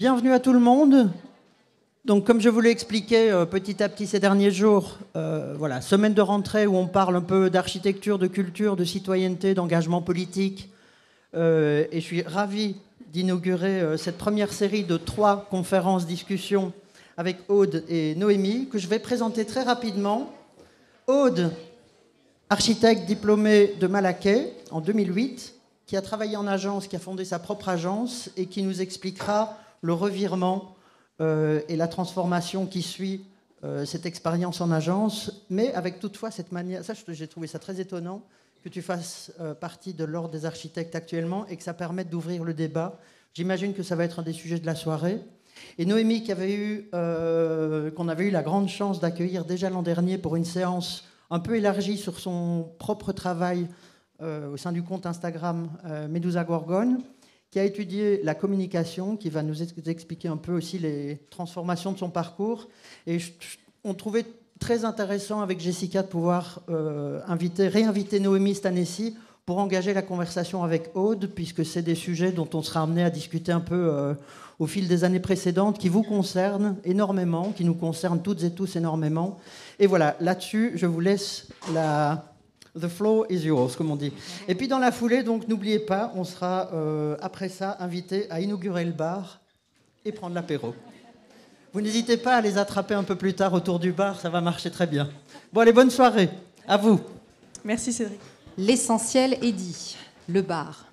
Bienvenue à tout le monde. Donc, comme je vous l'ai expliqué euh, petit à petit ces derniers jours, euh, voilà, semaine de rentrée où on parle un peu d'architecture, de culture, de citoyenneté, d'engagement politique. Euh, et je suis ravi d'inaugurer cette première série de trois conférences, discussions avec Aude et Noémie, que je vais présenter très rapidement. Aude, architecte diplômé de Malaquais en 2008, qui a travaillé en agence, qui a fondé sa propre agence et qui nous expliquera le revirement euh, et la transformation qui suit euh, cette expérience en agence, mais avec toutefois cette manière, ça j'ai trouvé ça très étonnant, que tu fasses euh, partie de l'ordre des architectes actuellement et que ça permette d'ouvrir le débat. J'imagine que ça va être un des sujets de la soirée. Et Noémie, qu'on avait, eu, la grande chance d'accueillir déjà l'an dernier pour une séance un peu élargie sur son propre travail au sein du compte Instagram Medusa Gorgone, qui a étudié la communication, qui va nous expliquer un peu aussi les transformations de son parcours. Et on trouvait très intéressant avec Jessica de pouvoir euh, inviter, réinviter Noémie cette pour engager la conversation avec Aude, puisque c'est des sujets dont on sera amené à discuter un peu euh, au fil des années précédentes, qui vous concernent énormément, qui nous concernent toutes et tous énormément. Et voilà, là-dessus, je vous laisse la, The flow is yours, comme on dit. Et puis dans la foulée, donc n'oubliez pas, on sera euh, après ça invité à inaugurer le bar et prendre l'apéro. Vous n'hésitez pas à les attraper un peu plus tard autour du bar, ça va marcher très bien. Bon, allez, bonne soirée. À vous. Merci Cédric. L'essentiel est dit. Le bar.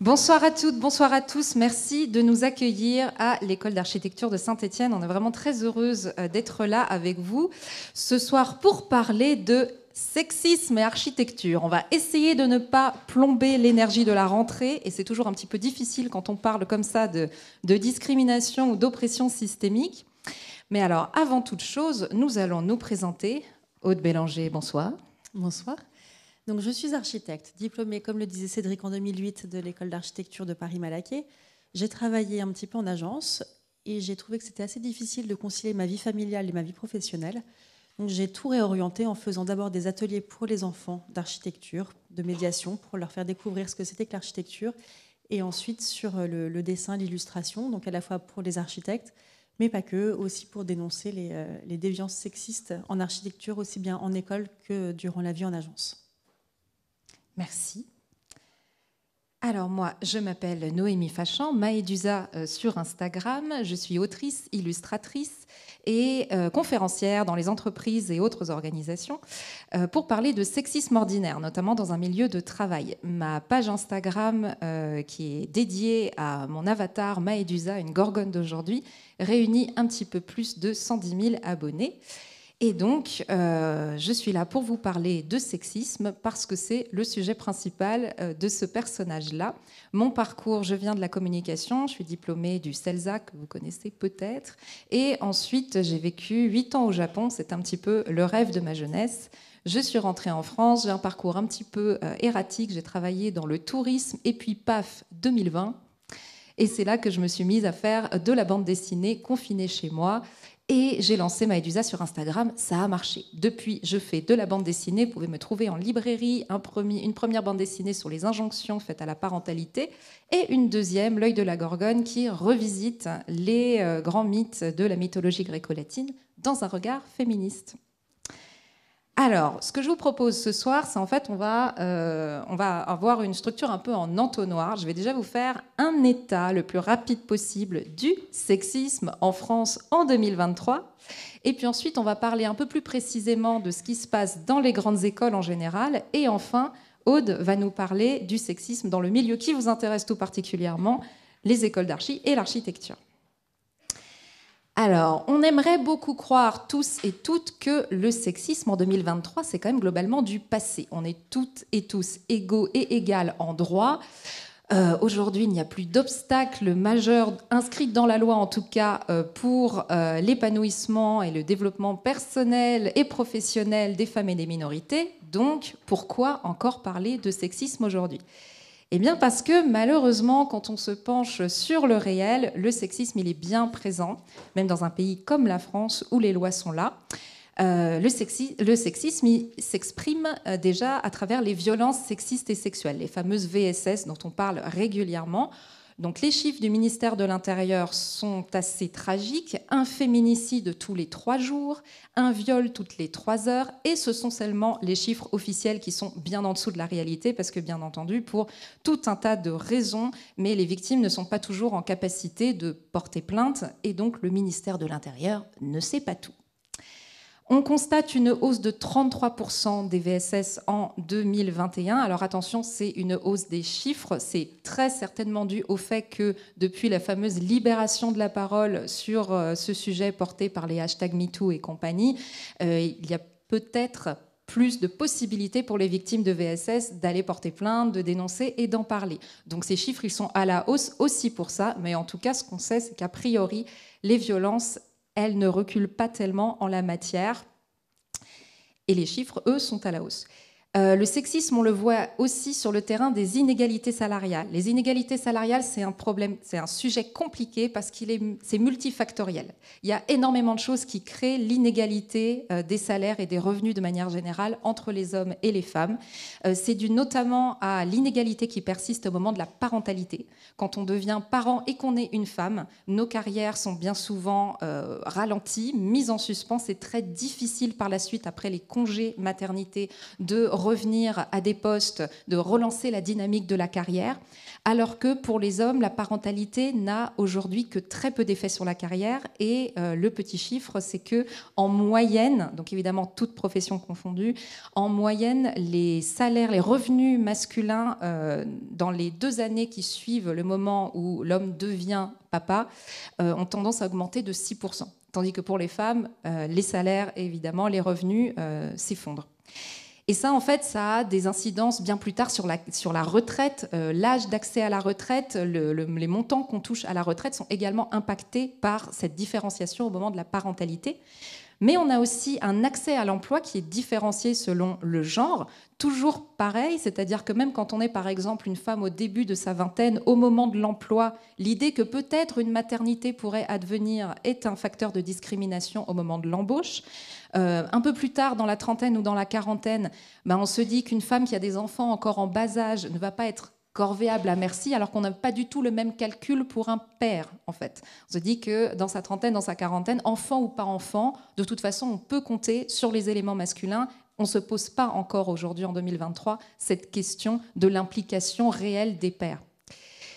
Bonsoir à toutes, bonsoir à tous. Merci de nous accueillir à l'école d'architecture de Saint-Étienne. On est vraiment très heureuse euh, d'être là avec vous ce soir pour parler de sexisme et architecture. On va essayer de ne pas plomber l'énergie de la rentrée, et c'est toujours un petit peu difficile quand on parle comme ça de, de discrimination ou d'oppression systémique. Mais alors, avant toute chose, nous allons nous présenter. Aude Bélanger, bonsoir. Bonsoir. Donc je suis architecte, diplômée, comme le disait Cédric en 2008, de l'école d'architecture de Paris-Malaquais. J'ai travaillé un petit peu en agence et j'ai trouvé que c'était assez difficile de concilier ma vie familiale et ma vie professionnelle. Donc j'ai tout réorienté en faisant d'abord des ateliers pour les enfants d'architecture, de médiation, pour leur faire découvrir ce que c'était que l'architecture, et ensuite sur euh, le, dessin, l'illustration, donc à la fois pour les architectes, mais pas que, aussi pour dénoncer les, euh, les déviances sexistes en architecture, aussi bien en école que durant la vie en agence. Merci. Alors moi, je m'appelle Noémie Fachan, Maedusa euh, sur Instagram. Je suis autrice, illustratrice et euh, conférencière dans les entreprises et autres organisations euh, pour parler de sexisme ordinaire, notamment dans un milieu de travail. Ma page Instagram, qui est dédiée à mon avatar Maedusa, une gorgone d'aujourd'hui, réunit un petit peu plus de 110 000 abonnés. Et donc, euh, je suis là pour vous parler de sexisme parce que c'est le sujet principal euh, de ce personnage-là. Mon parcours, je viens de la communication, je suis diplômée du CELSA, que vous connaissez peut-être. Et ensuite, j'ai vécu 8 ans au Japon, c'est un petit peu le rêve de ma jeunesse. Je suis rentrée en France, j'ai un parcours un petit peu euh, erratique, j'ai travaillé dans le tourisme et puis paf, 2020. Et c'est là que je me suis mise à faire de la bande dessinée confinée chez moi. Et j'ai lancé Maedusa sur Instagram, ça a marché. Depuis, je fais de la bande dessinée, vous pouvez me trouver en librairie, un une première bande dessinée sur les injonctions faites à la parentalité, et une deuxième, L'œil de la Gorgone, qui revisite les euh, grands mythes de la mythologie gréco-latine dans un regard féministe. Alors, ce que je vous propose ce soir, c'est en fait, euh, on va, avoir une structure un peu en entonnoir. Je vais déjà vous faire un état le plus rapide possible du sexisme en France en 2023. Et puis ensuite, on va parler un peu plus précisément de ce qui se passe dans les grandes écoles en général. Et enfin, Aude va nous parler du sexisme dans le milieu qui vous intéresse tout particulièrement, les écoles d'archi et l'architecture. Alors, on aimerait beaucoup croire tous et toutes que le sexisme en 2023, c'est quand même globalement du passé. On est toutes et tous égaux et égales en droit. Euh, aujourd'hui, il n'y a plus d'obstacles majeurs, inscrit dans la loi, en tout cas, euh, pour euh, l'épanouissement et le développement personnel et professionnel des femmes et des minorités. Donc, pourquoi encore parler de sexisme aujourd'hui eh bien parce que malheureusement, quand on se penche sur le réel, le sexisme, il est bien présent, même dans un pays comme la France où les lois sont là. Euh, le, le, sexisme s'exprime euh, déjà à travers les violences sexistes et sexuelles, les fameuses VSS dont on parle régulièrement. Donc les chiffres du ministère de l'Intérieur sont assez tragiques. Un féminicide tous les trois jours, un viol toutes les trois heures, et ce sont seulement les chiffres officiels qui sont bien en dessous de la réalité, parce que bien entendu, pour tout un tas de raisons, mais les victimes ne sont pas toujours en capacité de porter plainte, et donc le ministère de l'Intérieur ne sait pas tout. On constate une hausse de 33% des VSS en 2021. Alors attention, c'est une hausse des chiffres. C'est très certainement dû au fait que depuis la fameuse libération de la parole sur euh, ce sujet porté par les hashtags MeToo et compagnie, euh, il y a peut-être plus de possibilités pour les victimes de VSS d'aller porter plainte, de dénoncer et d'en parler. Donc ces chiffres, ils sont à la hausse aussi pour ça, mais en tout cas, ce qu'on sait, c'est qu'a priori, les violences elle ne recule pas tellement en la matière. Et les chiffres, eux, sont à la hausse. Euh, le sexisme, on le voit aussi sur le terrain des inégalités salariales. Les inégalités salariales, c'est un problème, c'est un sujet compliqué parce qu'il est, c'est multifactoriel. Il y a énormément de choses qui créent l'inégalité euh, des salaires et des revenus de manière générale entre les hommes et les femmes. Euh, c'est dû notamment à l'inégalité qui persiste au moment de la parentalité. Quand on devient parent et qu'on est une femme, nos carrières sont bien souvent ralenties, mises en suspens. C'est très difficile par la suite, après les congés maternité, de revenir à des postes, de relancer la dynamique de la carrière, alors que pour les hommes, la parentalité n'a aujourd'hui que très peu d'effet sur la carrière. Et euh, le petit chiffre, c'est que en moyenne, donc évidemment toutes professions confondues, en moyenne, les salaires, les revenus masculins euh, dans les deux années qui suivent le moment où l'homme devient papa euh, ont tendance à augmenter de 6%. Tandis que pour les femmes, les salaires, évidemment, les revenus s'effondrent. Et ça, en fait, ça a des incidences bien plus tard sur la, retraite. Euh, l'âge d'accès à la retraite, les montants qu'on touche à la retraite sont également impactés par cette différenciation au moment de la parentalité. Mais on a aussi un accès à l'emploi qui est différencié selon le genre toujours pareil, c'est-à-dire que même quand on est par exemple une femme au début de sa vingtaine, au moment de l'emploi, l'idée que peut-être une maternité pourrait advenir est un facteur de discrimination au moment de l'embauche. Euh, un peu plus tard, dans la trentaine ou dans la quarantaine, ben on se dit qu'une femme qui a des enfants encore en bas âge ne va pas être corvéable à merci, alors qu'on n'a pas du tout le même calcul pour un père, en fait. On se dit que dans sa trentaine, dans sa quarantaine, enfant ou pas enfant, de toute façon, on peut compter sur les éléments masculins on ne se pose pas encore aujourd'hui en 2023 cette question de l'implication réelle des pères.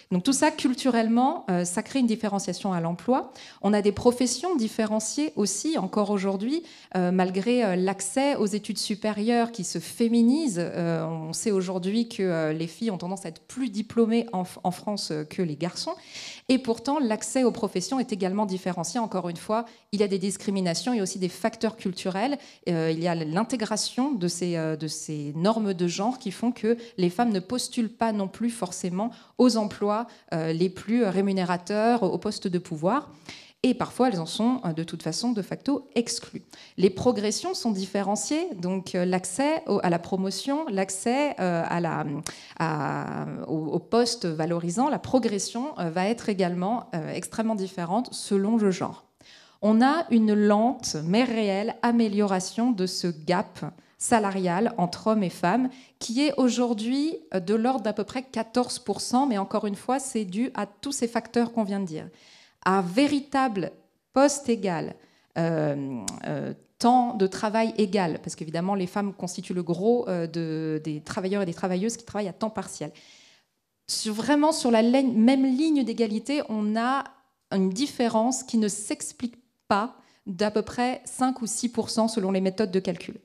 Donc tout ça, culturellement, euh, ça crée une différenciation à l'emploi. On a des professions différenciées aussi encore aujourd'hui, euh, malgré euh, l'accès aux études supérieures qui se féminisent. on sait aujourd'hui que les filles ont tendance à être plus diplômées en France que les garçons. Et pourtant, l'accès aux professions est également différencié. Encore une fois, il y a des discriminations, il y a aussi des facteurs culturels, euh, il y a l'intégration de ces, euh, de ces normes de genre qui font que les femmes ne postulent pas non plus forcément aux emplois euh, les plus rémunérateurs, aux postes de pouvoir et parfois elles en sont euh, de toute façon de facto exclues. Les progressions sont différenciées, donc euh, l'accès à la promotion, l'accès euh, à la, à, au, poste valorisant, la progression va être également extrêmement différente selon le genre. On a une lente mais réelle amélioration de ce gap salarial entre hommes et femmes, qui est aujourd'hui de l'ordre d'à peu près 14%, mais encore une fois, c'est dû à tous ces facteurs qu'on vient de dire un véritable poste égal, euh, euh, temps de travail égal, parce qu'évidemment les femmes constituent le gros euh, des travailleurs et des travailleuses qui travaillent à temps partiel. Sur, vraiment sur la même ligne d'égalité, on a une différence qui ne s'explique pas d'à peu près 5 ou 6 selon les méthodes de calcul.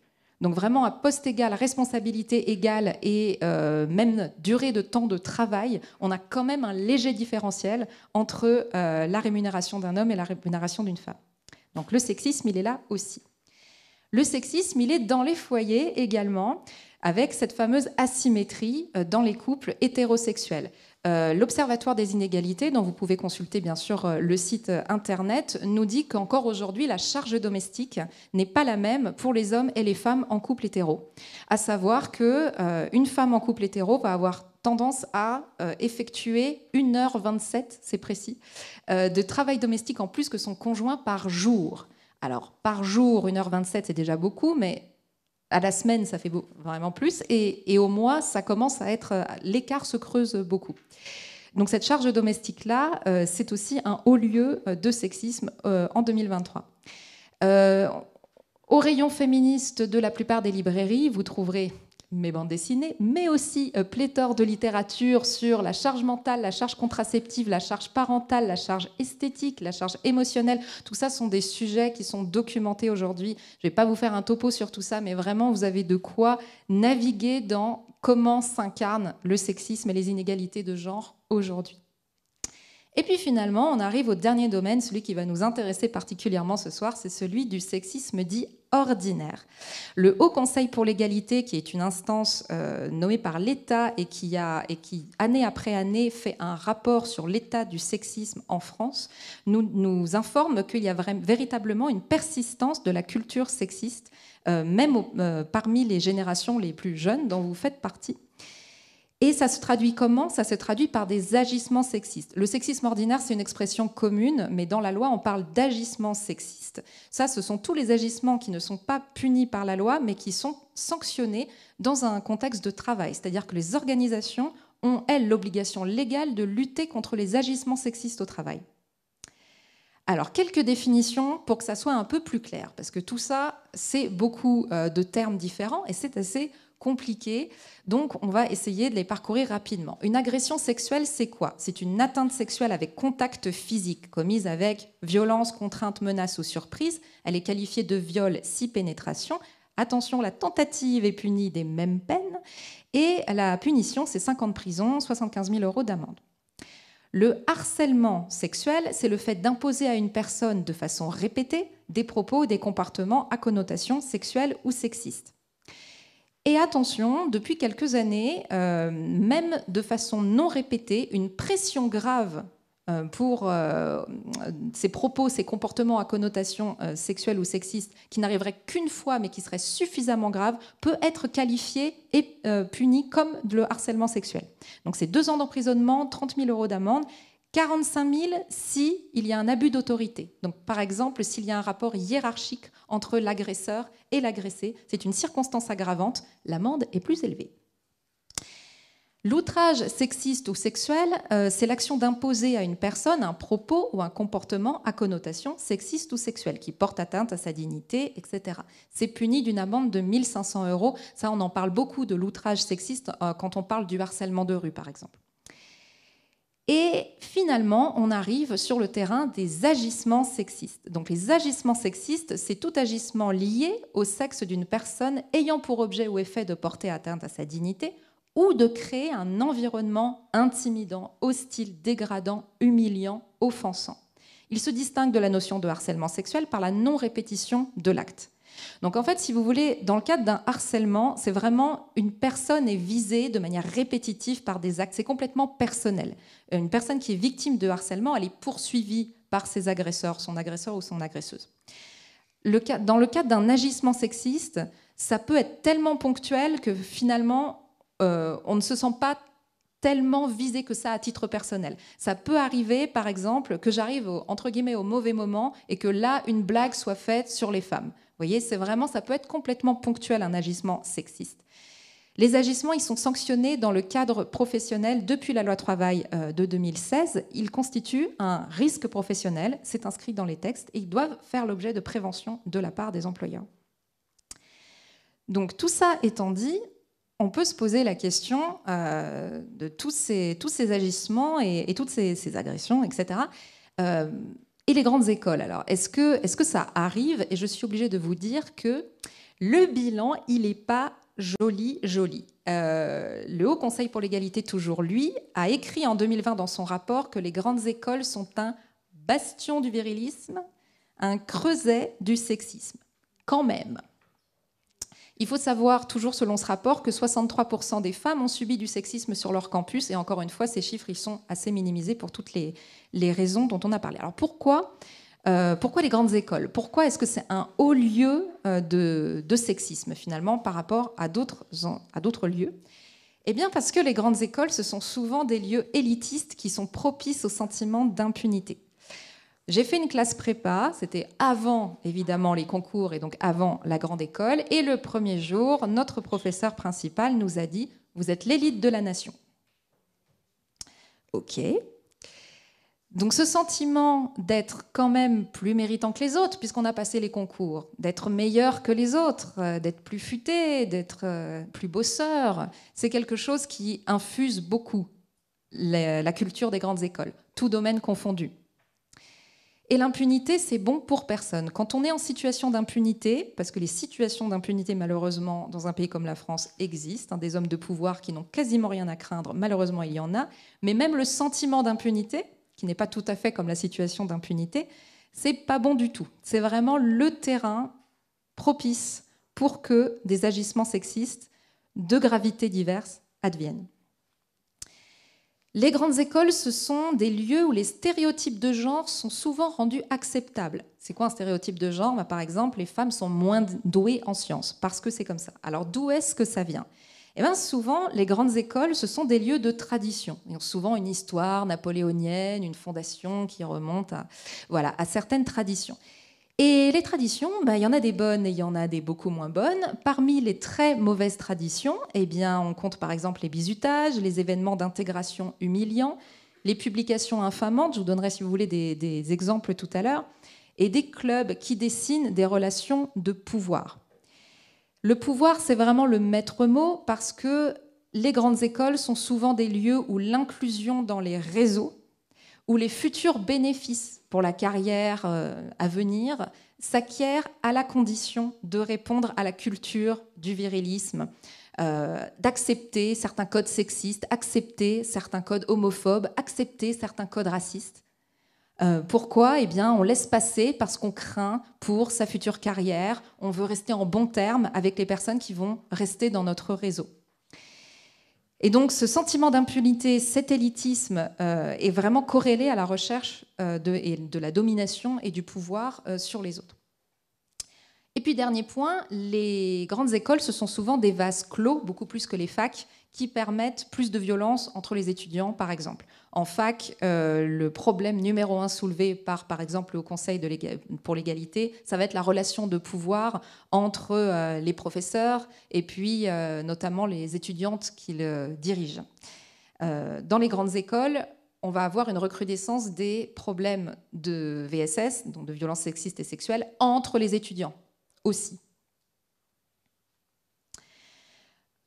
Donc vraiment à poste égal, responsabilité égale et euh, même durée de temps de travail, on a quand même un léger différentiel entre euh, la rémunération d'un homme et la rémunération d'une femme. Donc le sexisme, il est là aussi. Le sexisme, il est dans les foyers également, avec cette fameuse asymétrie euh, dans les couples hétérosexuels. Euh, l'Observatoire des inégalités, dont vous pouvez consulter bien sûr euh, le site euh, internet, nous dit qu'encore aujourd'hui, la charge domestique n'est pas la même pour les hommes et les femmes en couple hétéro. À savoir que une femme en couple hétéro va avoir tendance à effectuer 1h27, c'est précis, de travail domestique en plus que son conjoint par jour. Alors, par jour, 1h27, c'est déjà beaucoup, mais à la semaine, ça fait vraiment plus, et, au mois, ça commence à être, euh, l'écart se creuse beaucoup. Donc cette charge domestique-là, euh, c'est aussi un haut lieu euh, de sexisme en 2023. au rayon féministe de la plupart des librairies, vous trouverez mes bandes dessinées, mais aussi euh, pléthore de littérature sur la charge mentale, la charge contraceptive, la charge parentale, la charge esthétique, la charge émotionnelle. Tout ça sont des sujets qui sont documentés aujourd'hui. Je ne vais pas vous faire un topo sur tout ça, mais vraiment, vous avez de quoi naviguer dans comment s'incarne le sexisme et les inégalités de genre aujourd'hui. Et puis finalement, on arrive au dernier domaine, celui qui va nous intéresser particulièrement ce soir, c'est celui du sexisme dit ordinaire. Le Haut Conseil pour l'égalité, qui est une instance euh, nommée par l'État et qui, année après année, fait un rapport sur l'état du sexisme en France, nous, informe qu'il y a véritablement une persistance de la culture sexiste, euh, même euh, parmi les générations les plus jeunes dont vous faites partie. Et ça se traduit comment Ça se traduit par des agissements sexistes. Le sexisme ordinaire, c'est une expression commune, mais dans la loi, on parle d'agissements sexistes. Ça, ce sont tous les agissements qui ne sont pas punis par la loi, mais qui sont sanctionnés dans un contexte de travail. C'est-à-dire que les organisations ont, elles, l'obligation légale de lutter contre les agissements sexistes au travail. Alors, quelques définitions pour que ça soit un peu plus clair, parce que tout ça, c'est beaucoup euh, de termes différents et c'est assez compliquées, donc on va essayer de les parcourir rapidement. Une agression sexuelle, c'est quoi C'est une atteinte sexuelle avec contact physique, commise avec violence, contrainte, menace ou surprise. Elle est qualifiée de viol si pénétration. Attention, la tentative est punie des mêmes peines. Et la punition, c'est 5 ans de prison, 75 000 euros d'amende. Le harcèlement sexuel, c'est le fait d'imposer à une personne de façon répétée des propos ou des comportements à connotation sexuelle ou sexiste. Et attention, depuis quelques années, euh, même de façon non répétée, une pression grave euh, pour euh, ces propos, ces comportements à connotation sexuelle ou sexiste qui n'arriverait qu'une fois mais qui serait suffisamment grave, peut être qualifié et puni comme le harcèlement sexuel. Donc c'est deux ans d'emprisonnement, 30 000 euros d'amende 45 000 s'il y a un abus d'autorité. Donc, par exemple, s'il y a un rapport hiérarchique entre l'agresseur et l'agressé, c'est une circonstance aggravante, l'amende est plus élevée. L'outrage sexiste ou sexuel, euh, c'est l'action d'imposer à une personne un propos ou un comportement à connotation sexiste ou sexuelle qui porte atteinte à sa dignité, etc. C'est puni d'une amende de 1500 euros. Ça, on en parle beaucoup de l'outrage sexiste euh, quand on parle du harcèlement de rue, par exemple. Et finalement, on arrive sur le terrain des agissements sexistes. Donc les agissements sexistes, c'est tout agissement lié au sexe d'une personne ayant pour objet ou effet de porter atteinte à sa dignité ou de créer un environnement intimidant, hostile, dégradant, humiliant, offensant. Il se distingue de la notion de harcèlement sexuel par la non-répétition de l'acte. Donc en fait, si vous voulez, dans le cadre d'un harcèlement, c'est vraiment une personne est visée de manière répétitive par des actes. C'est complètement personnel. Euh, une personne qui est victime de harcèlement, elle est poursuivie par ses agresseurs, son agresseur ou son agresseuse. dans le cadre d'un agissement sexiste, ça peut être tellement ponctuel que finalement, euh, on ne se sent pas tellement visé que ça à titre personnel. Ça peut arriver, par exemple, que j'arrive entre guillemets au mauvais moment et que là, une blague soit faite sur les femmes voyez, c'est vraiment, ça peut être complètement ponctuel un agissement sexiste. Les agissements, ils sont sanctionnés dans le cadre professionnel depuis la loi travail euh, de 2016. Ils constituent un risque professionnel, c'est inscrit dans les textes, et ils doivent faire l'objet de prévention de la part des employeurs. Donc tout ça étant dit, on peut se poser la question euh, de tous ces, agissements et, toutes ces, agressions, etc et les grandes écoles. Alors, est-ce que, est que ça arrive Et je suis obligée de vous dire que le bilan, il n'est pas joli, joli. Euh, le Haut Conseil pour l'égalité, toujours lui, a écrit en 2020 dans son rapport que les grandes écoles sont un bastion du virilisme, un creuset du sexisme. Quand même. Il faut savoir, toujours selon ce rapport, que 63% des femmes ont subi du sexisme sur leur campus. Et encore une fois, ces chiffres, ils sont assez minimisés pour toutes les, raisons dont on a parlé. Alors pourquoi euh, pourquoi les grandes écoles Pourquoi est-ce que c'est un haut lieu euh, de, de, sexisme finalement par rapport à d'autres lieux Eh bien parce que les grandes écoles, ce sont souvent des lieux élitistes qui sont propices au sentiment d'impunité. J'ai fait une classe prépa, c'était avant évidemment les concours et donc avant la grande école. Et le premier jour, notre professeur principal nous a dit Vous êtes l'élite de la nation. Ok. Donc ce sentiment d'être quand même plus méritant que les autres, puisqu'on a passé les concours, d'être meilleur que les autres, euh, d'être plus futé, d'être euh, plus bosseur, c'est quelque chose qui infuse beaucoup la culture des grandes écoles, tout domaine confondu. Et l'impunité, c'est bon pour personne. Quand on est en situation d'impunité, parce que les situations d'impunité, malheureusement, dans un pays comme la France existent, hein, des hommes de pouvoir qui n'ont quasiment rien à craindre, malheureusement, il y en a, mais même le sentiment d'impunité, qui n'est pas tout à fait comme la situation d'impunité, c'est pas bon du tout. C'est vraiment le terrain propice pour que des agissements sexistes de gravité diverse adviennent. Les grandes écoles, ce sont des lieux où les stéréotypes de genre sont souvent rendus acceptables. C'est quoi un stéréotype de genre bah, Par exemple, les femmes sont moins douées en sciences, parce que c'est comme ça. Alors d'où est-ce que ça vient eh bien, souvent, les grandes écoles, ce sont des lieux de tradition. Ils ont souvent une histoire napoléonienne, une fondation qui remonte voilà, à certaines traditions. Et les traditions, bah, il y en a des bonnes et il y en a des beaucoup moins bonnes. Parmi les très mauvaises traditions, eh bien, on compte par exemple les bizutages, les événements d'intégration humiliants, les publications infamantes, je vous donnerai si vous voulez des, des exemples tout à l'heure, et des clubs qui dessinent des relations de pouvoir. Le pouvoir, c'est vraiment le maître mot parce que les grandes écoles sont souvent des lieux où l'inclusion dans les réseaux, où les futurs bénéfices pour la carrière euh, à venir s'acquiert à la condition de répondre à la culture du virilisme, euh, d'accepter certains codes sexistes, accepter certains codes homophobes, accepter certains codes racistes. Euh, pourquoi Eh bien, on laisse passer parce qu'on craint pour sa future carrière. On veut rester en bon terme avec les personnes qui vont rester dans notre réseau. Et donc ce sentiment d'impunité, cet élitisme euh, est vraiment corrélé à la recherche euh, de, la domination et du pouvoir euh, sur les autres. Et puis dernier point, les grandes écoles, ce sont souvent des vases clos, beaucoup plus que les facs, qui permettent plus de violence entre les étudiants, par exemple. En fac, euh, le problème numéro un soulevé par, par exemple, le Conseil pour l'égalité, ça va être la relation de pouvoir entre euh, les professeurs et puis euh, notamment les étudiantes qu'ils dirigent. dans les grandes écoles, on va avoir une recrudescence des problèmes de VSS, donc de violences sexistes et sexuelles, entre les étudiants aussi.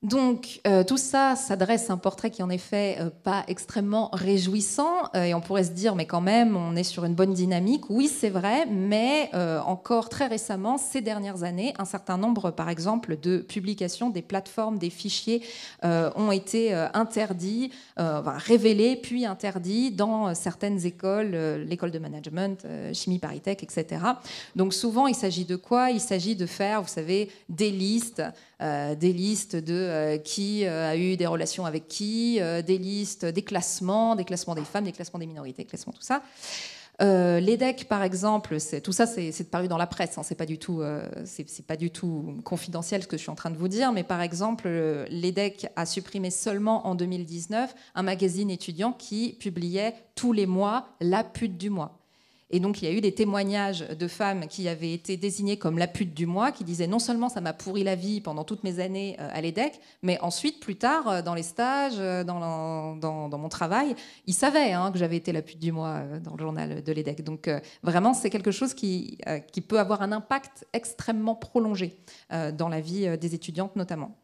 Donc euh, tout ça, s'adresse à un portrait qui en effet euh, pas extrêmement réjouissant euh, et on pourrait se dire mais quand même on est sur une bonne dynamique. Oui c'est vrai, mais encore très récemment, ces dernières années, un certain nombre par exemple de publications des plateformes, des fichiers ont été interdits, révélés puis interdits dans certaines écoles, l'école de management, chimie paritech, etc. Donc souvent il s'agit de quoi Il s'agit de faire, vous savez, des listes, des listes de euh, qui euh, a eu des relations avec qui, euh, des listes, des classements, des classements des femmes, des classements des minorités, des classements tout ça. L'EDEC, par exemple, tout ça, c'est paru dans la presse. Hein, c'est pas du tout, pas du tout confidentiel ce que je suis en train de vous dire. Mais par exemple, l'EDEC a supprimé seulement en 2019 un magazine étudiant qui publiait tous les mois la pute du mois. Et donc, il y a eu des témoignages de femmes qui avaient été désignées comme la pute du mois, qui disaient non seulement ça m'a pourri la vie pendant toutes mes années euh, à l'EDEC, mais ensuite, plus tard, euh, dans les stages, euh, dans, mon travail, ils savaient hein, que j'avais été la pute du mois dans le journal de l'EDEC. Donc, vraiment, c'est quelque chose qui, peut avoir un impact extrêmement prolongé dans la vie des étudiantes, notamment.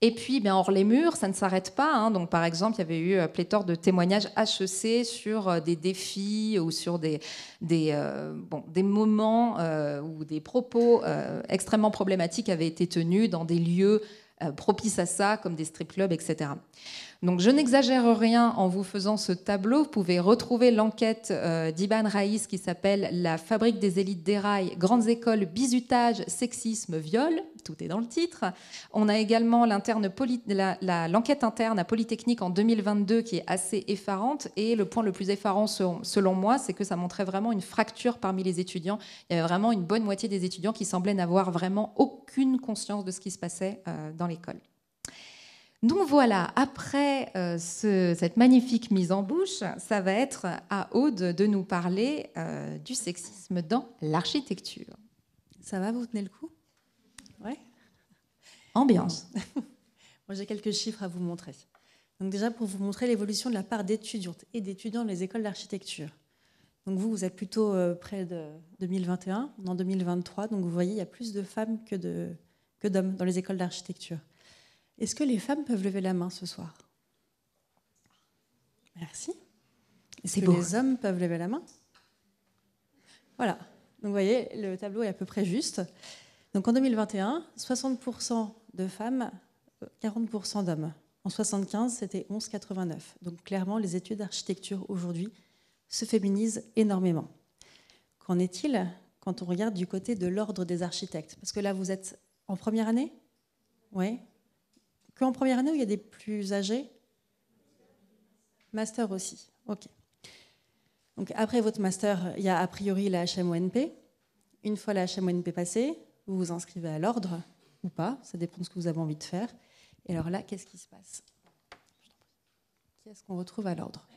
Et puis, ben, hors les murs, ça ne s'arrête pas. Hein. Donc, par exemple, il y avait eu euh, pléthore de témoignages HEC sur euh, des défis ou sur des, des, euh, moments ou des propos extrêmement problématiques avaient été tenus dans des lieux propices à ça, comme des strip clubs, etc. Donc je n'exagère rien en vous faisant ce tableau. Vous pouvez retrouver l'enquête euh, d'Iban Raïs qui s'appelle La fabrique des élites déraille, grandes écoles, bizutage, sexisme, viol. Tout est dans le titre. On a également l'enquête interne à Polytechnique en 2022 qui est assez effarante. Et le point le plus effarant selon, moi, c'est que ça montrait vraiment une fracture parmi les étudiants. Il y avait vraiment une bonne moitié des étudiants qui semblaient n'avoir vraiment aucune conscience de ce qui se passait euh, dans l'école. Donc voilà, après euh, cette magnifique mise en bouche, ça va être à Aude de nous parler euh, du sexisme dans l'architecture. Ça va, vous tenez le coup Ouais. Ambiance. Moi, j'ai quelques chiffres à vous montrer. Donc déjà, pour vous montrer l'évolution de la part d'étudiantes et d'étudiants dans les écoles d'architecture. Donc vous, vous êtes plutôt euh, près de 2021, en 2023, donc vous voyez, il y a plus de femmes que d'hommes dans les écoles d'architecture. Est-ce que les femmes peuvent lever la main ce soir Merci. Est-ce que les hommes peuvent lever la main Voilà. Donc vous voyez, le tableau est à peu près juste. Donc en 2021, 60% de femmes, 40% euh, d'hommes. En 75, c'était 11,89. Donc clairement, les études d'architecture aujourd'hui se féminisent énormément. Qu'en est-il quand on regarde du côté de l'ordre des architectes Parce que là, vous êtes en première année Oui Qu'en première année, où il y a des plus âgés Master aussi, ok. Donc après votre master, il y a a priori la HMONP. Une fois la HMONP passée, vous vous inscrivez à l'ordre ou pas, ça dépend de ce que vous avez envie de faire. Et alors là, qu'est-ce qui se passe quest ce qu'on retrouve à l'ordre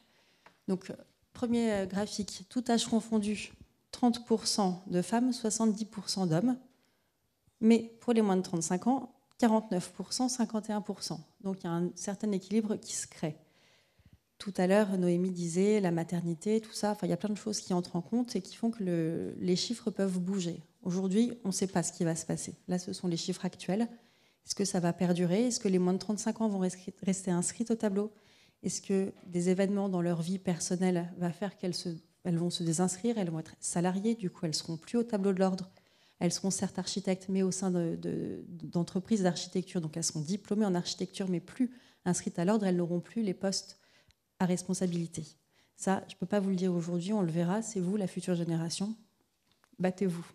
Donc, euh, premier euh, graphique, tout âge confondu, 30% de femmes, 70% d'hommes. Mais pour les moins de 35 ans, 49%, 51%. Donc il y a un certain équilibre qui se crée. Tout à l'heure, Noémie disait la maternité, tout ça. Enfin, il y a plein de choses qui entrent en compte et qui font que les chiffres peuvent bouger. Aujourd'hui, on ne sait pas ce qui va se passer. Là, ce sont les chiffres actuels. Est-ce que ça va perdurer Est-ce que les moins de 35 ans vont rester inscrits au tableau Est-ce que des événements dans leur vie personnelle vont faire qu'elles elles vont se désinscrire Elles vont être salariées, du coup, elles seront plus au tableau de l'ordre. Elles seront certes architectes, mais au sein d'entreprises d'architecture. Donc elles seront diplômées en architecture, mais plus inscrites à l'ordre. Elles n'auront plus les postes à responsabilité. Ça, je ne peux pas vous le dire aujourd'hui, on le verra. C'est vous, la future génération. Battez-vous.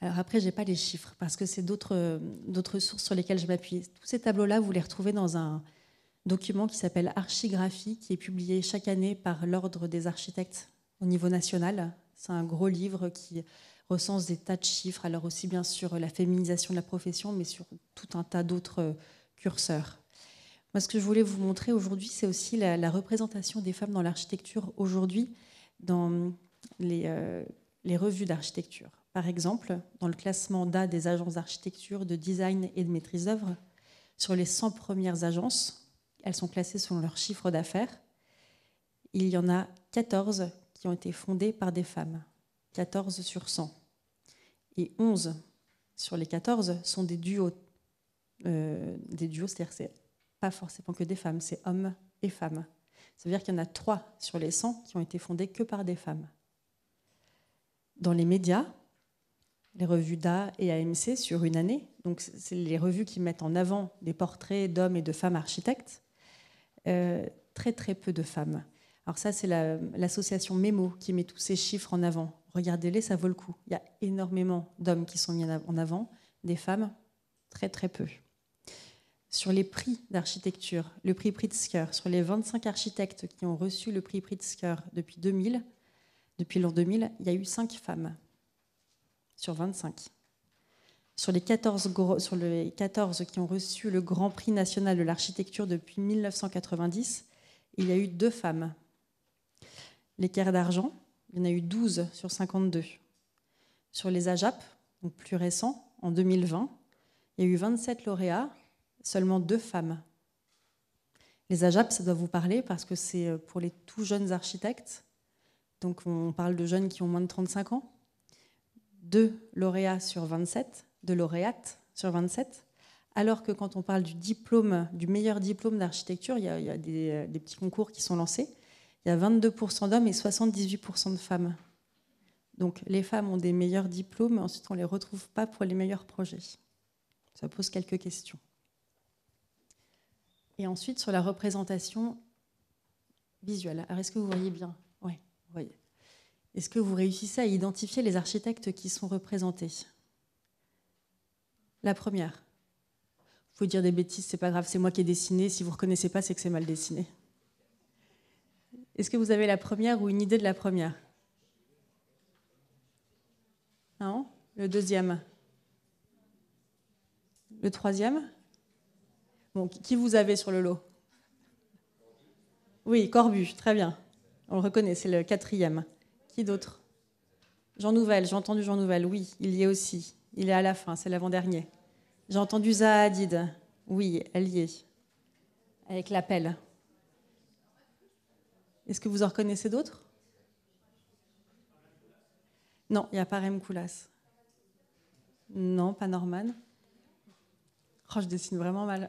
Alors après, je n'ai pas les chiffres parce que c'est d'autres sources sur lesquelles je m'appuie. Tous ces tableaux-là, vous les retrouvez dans un document qui s'appelle Archigraphie, qui est publié chaque année par l'Ordre des architectes au niveau national. C'est un gros livre qui recense des tas de chiffres, alors aussi bien sur la féminisation de la profession, mais sur tout un tas d'autres euh, curseurs. Moi, ce que je voulais vous montrer aujourd'hui, c'est aussi la, représentation des femmes dans l'architecture aujourd'hui, dans hum, les, euh, les revues d'architecture. Par exemple, dans le classement DA des agences d'architecture, de design et de maîtrise d'œuvre, sur les 100 premières agences, elles sont classées selon leur chiffre d'affaires. Il y en a 14 qui ont été fondées par des femmes, 14 sur 100. Et 11 sur les 14 sont des duos. Euh, des duos, c'est-à-dire c'est pas forcément que des femmes, c'est hommes et femmes. Ça veut dire qu'il y en a 3 sur les 100 qui ont été fondées que par des femmes. Dans les médias, les revues DA et AMC sur une année, donc c'est les revues qui mettent en avant des portraits d'hommes et de femmes architectes, euh, très très peu de femmes. Alors ça, c'est l'association Memo qui met tous ces chiffres en avant. Regardez-les, ça vaut le coup. Il y a énormément d'hommes qui sont mis en avant, des femmes, très très peu. Sur les prix d'architecture, le prix Pritzker, sur les 25 architectes qui ont reçu le prix Pritzker depuis 2000, depuis l'an 2000, il y a eu 5 femmes sur 25. Sur les, 14 sur les 14 qui ont reçu le Grand Prix national de l'architecture depuis 1990, il y a eu deux femmes L'équerre d'argent, il y en a eu 12 sur 52. Sur les AJAP, donc plus récents, en 2020, il y a eu 27 lauréats, seulement deux femmes. Les AJAP, ça doit vous parler parce que c'est euh, pour les tout jeunes architectes. Donc on parle de jeunes qui ont moins de 35 ans. Deux lauréats sur 27, deux lauréates sur 27. Alors que quand on parle du diplôme, du meilleur diplôme d'architecture, il y a, euh, des, petits concours qui sont lancés il y a 22% d'hommes et 78% de femmes. Donc les femmes ont des meilleurs diplômes, mais ensuite on ne les retrouve pas pour les meilleurs projets. Ça pose quelques questions. Et ensuite sur la représentation visuelle. Alors est-ce que vous voyez bien Oui, vous voyez. Est-ce que vous réussissez à identifier les architectes qui sont représentés La première. Vous dire des bêtises, c'est pas grave, c'est moi qui ai dessiné. Si vous ne reconnaissez pas, c'est que c'est mal dessiné. Est-ce que vous avez la première ou une idée de la première Non Le deuxième Le troisième Bon, qui vous avez sur le lot Oui, Corbu, très bien. On le reconnaît, c'est le quatrième. Qui d'autre Jean Nouvel, j'ai entendu Jean Nouvel, oui, il y est aussi. Il est à la fin, c'est l'avant-dernier. J'ai entendu Hadid. oui, elle y est. Avec l'appel. Est-ce que vous en reconnaissez d'autres Non, il n'y a pas Rem Non, pas Norman. Oh, je dessine vraiment mal.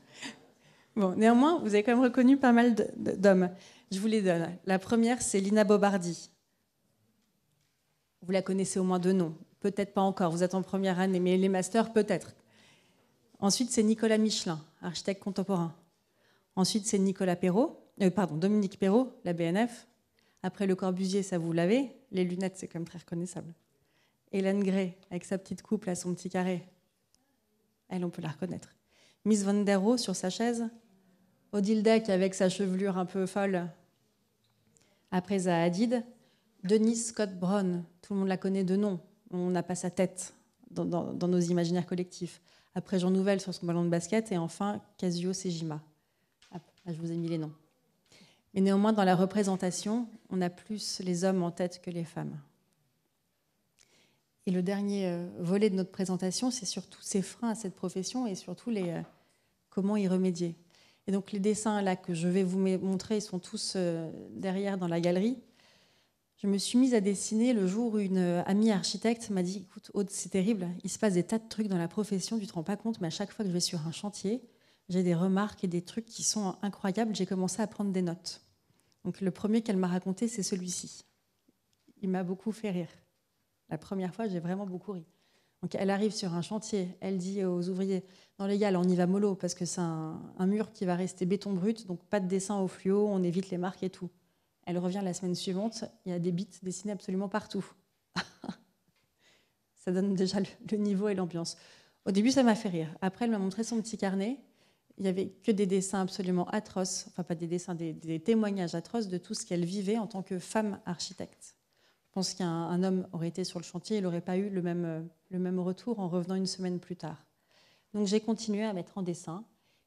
bon, néanmoins, vous avez quand même reconnu pas mal d'hommes. Je vous les donne. La première, c'est Lina Bobardi. Vous la connaissez au moins de nom. Peut-être pas encore, vous êtes en première année, mais les masters, peut-être. Ensuite, c'est Nicolas Michelin, architecte contemporain. Ensuite, c'est Nicolas Perrault. Euh, pardon, Dominique Perrault, la BNF. Après Le Corbusier, ça vous l'avez. Les lunettes, c'est quand même très reconnaissable. Hélène Gray, avec sa petite coupe, à son petit carré. Elle, on peut la reconnaître. Miss Van der sur sa chaise. Odile Deck, avec sa chevelure un peu folle. Après Hadid. Denise Scott Brown, tout le monde la connaît de nom. On n'a pas sa tête dans, nos imaginaires collectifs. Après Jean Nouvel sur son ballon de basket. Et enfin, Casio Sejima. je vous ai mis les noms. Mais néanmoins, dans la représentation, on a plus les hommes en tête que les femmes. Et le dernier euh, volet de notre présentation, c'est surtout ces freins à cette profession et surtout les, euh, comment y remédier. Et donc les dessins là que je vais vous montrer, sont tous euh, derrière dans la galerie. Je me suis mise à dessiner le jour où une amie architecte m'a dit "Écoute, Aude, c'est terrible, il se passe des tas de trucs dans la profession, tu te rends pas compte, mais à chaque fois que je vais sur un chantier, j'ai des remarques et des trucs qui sont incroyables, j'ai commencé à prendre des notes." Donc le premier qu'elle m'a raconté, c'est celui-ci. Il m'a beaucoup fait rire. La première fois, j'ai vraiment beaucoup ri. Donc elle arrive sur un chantier, elle dit aux ouvriers, dans les gars, on y va mollo parce que c'est un, mur qui va rester béton brut, donc pas de dessin au fluo, on évite les marques et tout. Elle revient la semaine suivante, il y a des bits dessinées absolument partout. ça donne déjà le niveau et l'ambiance. Au début, ça m'a fait rire. Après, elle m'a montré son petit carnet il n'y avait que des dessins absolument atroces, enfin pas des dessins, des, témoignages atroces de tout ce qu'elle vivait en tant que femme architecte. Je pense qu'un homme aurait été sur le chantier, il n'aurait pas eu le même, le même retour en revenant une semaine plus tard. Donc j'ai continué à mettre en dessin,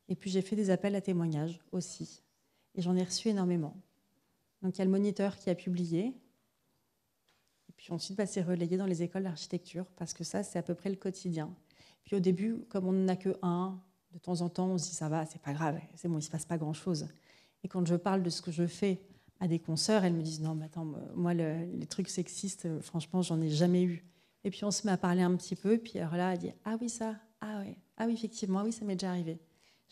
et puis j'ai fait des appels à témoignages aussi, et j'en ai reçu énormément. Donc il y a le moniteur qui a publié, et puis ensuite bah, c'est relayé dans les écoles d'architecture, parce que ça c'est à peu près le quotidien. Puis au début, comme on n'en a que un, de temps en temps, on se dit ça va, c'est pas grave, c'est bon, il se passe pas grand chose. Et quand je parle de ce que je fais à des consoeurs, elles me disent non, mais attends, moi les trucs sexistes, euh, franchement, j'en ai jamais eu. Et puis on se met à parler un petit peu, puis alors là, elle dit ah oui ça, ah oui, ah oui effectivement, oui ça m'est déjà arrivé.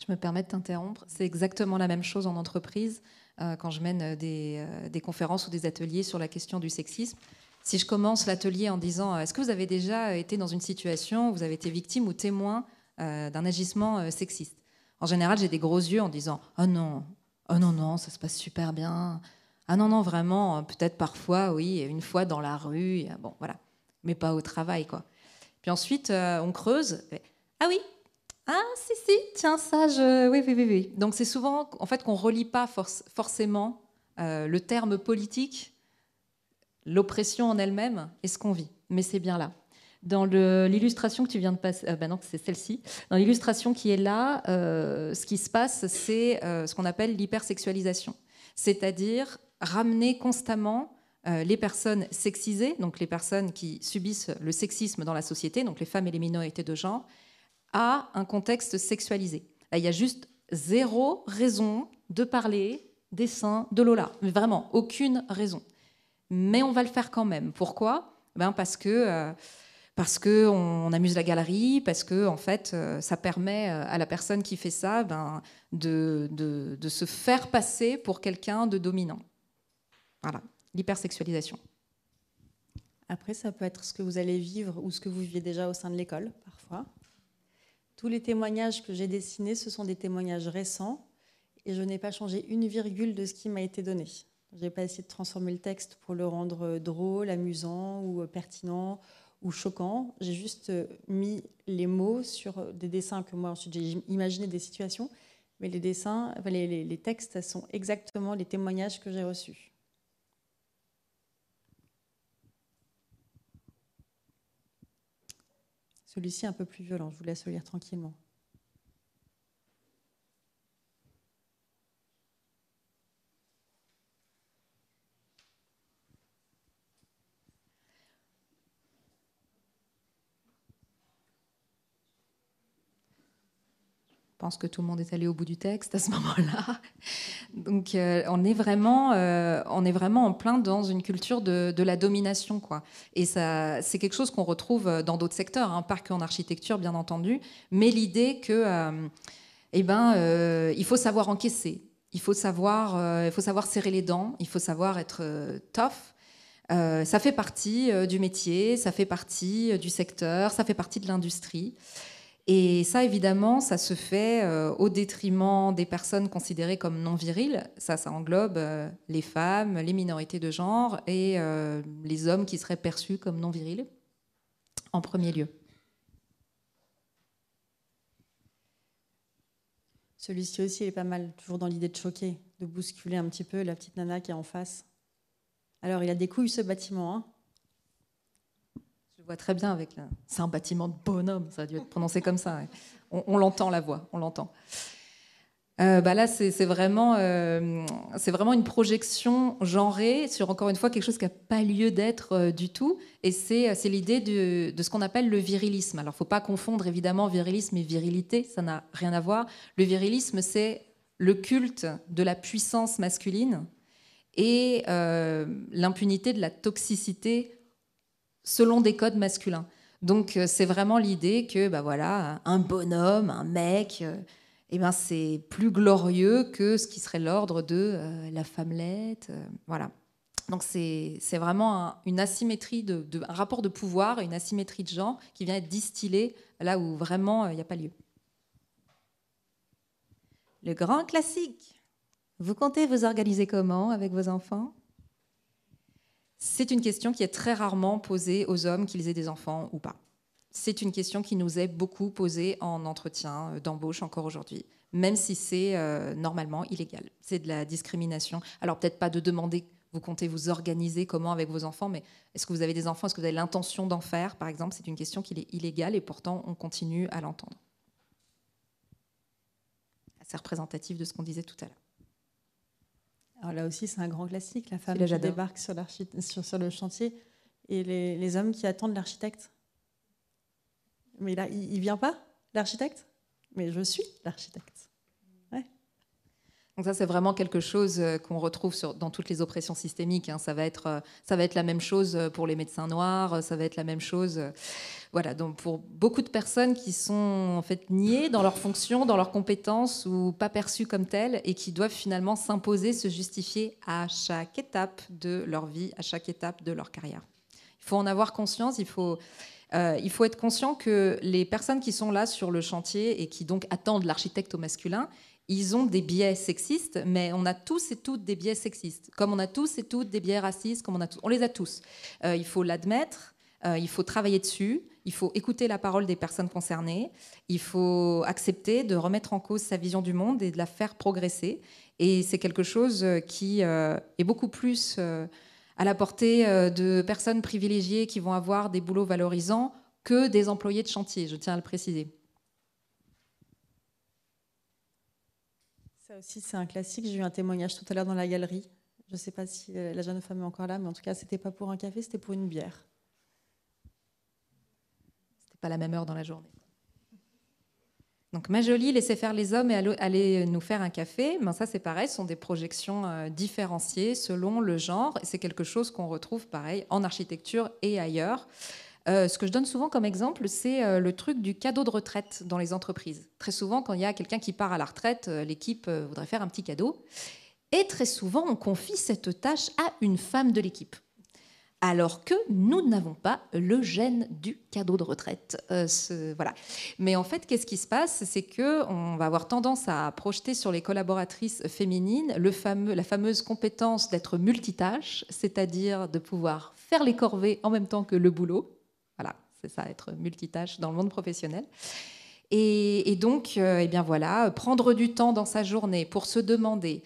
Je me permets de t'interrompre. C'est exactement la même chose en entreprise euh, quand je mène euh, des, des conférences ou des ateliers sur la question du sexisme. Si je commence l'atelier en disant Est-ce que vous avez déjà été dans une situation où vous avez été victime ou témoin euh, d'un agissement euh, sexiste. En général, j'ai des gros yeux en disant ⁇ Oh non, oh non, non, ça se passe super bien ⁇ Ah non, non, vraiment, euh, peut-être parfois, oui, une fois dans la rue, bon, voilà, mais pas au travail, quoi. Puis ensuite, on creuse. Ah oui, ah, si, si, tiens, ça, je... oui, oui, oui, oui. Donc c'est souvent, en fait, qu'on relie pas forcément le terme politique, l'oppression en elle-même et ce qu'on vit. Mais c'est bien là. Dans l'illustration que tu viens de passer, euh, bah non, c'est celle-ci. Dans l'illustration qui est là, euh, ce qui se passe, c'est euh, ce qu'on appelle l'hypersexualisation, c'est-à-dire ramener constamment les personnes sexisées, donc les personnes qui subissent le sexisme dans la société, donc les femmes et les minorités de genre, à un contexte sexualisé. il y a juste zéro raison de parler des seins de Lola. Vraiment, aucune raison. Mais on va le faire quand même. Pourquoi ben Parce que parce qu'on amuse la galerie, parce que en fait, euh, ça permet euh, à la personne qui fait ça ben, de, de se faire passer pour quelqu'un de dominant. Voilà, l'hypersexualisation. Après, ça peut être ce que vous allez vivre ou ce que vous viviez déjà au sein de l'école, parfois. Tous les témoignages que j'ai dessinés, ce sont des témoignages récents et je n'ai pas changé une virgule de ce qui m'a été donné. Je n'ai pas essayé de transformer le texte pour le rendre euh, drôle, amusant ou pertinent ou choquant. J'ai juste euh, mis les mots sur euh, des dessins que moi, ensuite, j'ai imaginé des situations, mais les dessins, les, textes sont exactement les témoignages que j'ai reçus. Celui-ci un peu plus violent, je vous laisse le lire tranquillement. Je pense que tout le monde est allé au bout du texte à ce moment-là. Donc euh, on, est vraiment, euh, on est vraiment en plein dans une culture de, la domination. Quoi. Et ça, c'est quelque chose qu'on retrouve euh, dans d'autres secteurs, hein, pas qu'en architecture bien entendu, mais l'idée que eh ben, il faut savoir encaisser, il faut savoir, il faut savoir serrer les dents, il faut savoir être tough. ça fait partie du métier, ça fait partie du secteur, ça fait partie de l'industrie. Et ça, évidemment, ça se fait euh, au détriment des personnes considérées comme non viriles. Ça, ça englobe euh, les femmes, les minorités de genre et euh, les hommes qui seraient perçus comme non viriles, en premier lieu. Celui-ci aussi, il est pas mal, toujours dans l'idée de choquer, de bousculer un petit peu la petite nana qui est en face. Alors, il a des couilles ce bâtiment, hein vois très bien avec. C'est un bâtiment de bonhomme, ça a dû être prononcé comme ça. On, l'entend la voix, on l'entend. Euh, bah là, c'est vraiment, euh, c'est vraiment une projection genrée sur, encore une fois, quelque chose qui n'a pas lieu d'être euh, du tout. Et c'est l'idée de, de, ce qu'on appelle le virilisme. Alors, il ne faut pas confondre, évidemment, virilisme et virilité, ça n'a rien à voir. Le virilisme, c'est le culte de la puissance masculine et l'impunité de la toxicité selon des codes masculins. Donc euh, c'est vraiment l'idée que bah voilà, un bonhomme, un mec, euh, eh ben c'est plus glorieux que ce qui serait l'ordre de euh, la femmelette, voilà. Donc c'est vraiment une asymétrie de, rapport de pouvoir, une asymétrie de genre qui vient être distillée là où vraiment il n'y a pas lieu. Le grand classique. Vous comptez vous organiser comment avec vos enfants c'est une question qui est très rarement posée aux hommes, qu'ils aient des enfants ou pas. C'est une question qui nous est beaucoup posée en entretien euh, d'embauche encore aujourd'hui, même si c'est euh, normalement illégal. C'est de la discrimination. Alors peut-être pas de demander, vous comptez vous organiser comment avec vos enfants, mais est-ce que vous avez des enfants, est-ce que vous avez l'intention d'en faire, par exemple, c'est une question qui est illégale et pourtant on continue à l'entendre. C'est représentatif de ce qu'on disait tout à l'heure. Ah, là aussi, c'est un grand classique. La femme qui débarque sur, sur, le chantier et les, hommes qui attendent l'architecte. Mais là, il, il vient pas, l'architecte Mais je suis l'architecte. Donc ça, c'est vraiment quelque chose euh, qu'on retrouve dans toutes les oppressions systémiques. Hein. Ça, va être, euh, ça va être la même chose euh, pour les médecins noirs, ça va être la même chose voilà, donc pour beaucoup de personnes qui sont en fait niées dans leurs fonctions, dans leurs compétences ou pas perçues comme telles et qui doivent finalement s'imposer, se justifier à chaque étape de leur vie, à chaque étape de leur carrière. Il faut en avoir conscience, il faut... il faut être conscient que les personnes qui sont là sur le chantier et qui donc attendent l'architecte au masculin, ils ont des biais sexistes, mais on a tous et toutes des biais sexistes, comme on a tous et toutes des biais racistes, comme on a tous, on les a tous. Euh, il faut l'admettre, euh, il faut travailler dessus, il faut écouter la parole des personnes concernées, il faut accepter de remettre en cause sa vision du monde et de la faire progresser. Et c'est quelque chose euh, qui est beaucoup plus à la portée de personnes privilégiées qui vont avoir des boulots valorisants que des employés de chantier, je tiens à le préciser. Euh, c'est un classique. J'ai eu un témoignage tout à l'heure dans la galerie. Je ne sais pas si euh, la jeune femme est encore là, mais en tout cas, c'était pas pour un café, c'était pour une bière. ce C'était pas la même heure dans la journée. Donc ma jolie, laisser faire les hommes et aller nous faire un café. mais ben, ça c'est pareil, ce sont des projections euh, différenciées selon le genre. C'est quelque chose qu'on retrouve pareil en architecture et ailleurs. Euh, ce que je donne souvent comme exemple, c'est euh, le truc du cadeau de retraite dans les entreprises. Très souvent, quand il y a quelqu'un qui part à la retraite, euh, l'équipe voudrait faire un petit cadeau. Et très souvent, on confie cette tâche à une femme de l'équipe. Alors que nous n'avons pas le gène du cadeau de retraite. voilà. Mais en fait, qu'est-ce qui se passe C'est que on va avoir tendance à projeter sur les collaboratrices féminines le fameux, la fameuse compétence d'être multitâche, c'est-à-dire de pouvoir faire les corvées en même temps que le boulot c'est ça, être multitâche dans le monde professionnel. Et, donc, euh, eh bien voilà, prendre du temps dans sa journée pour se demander.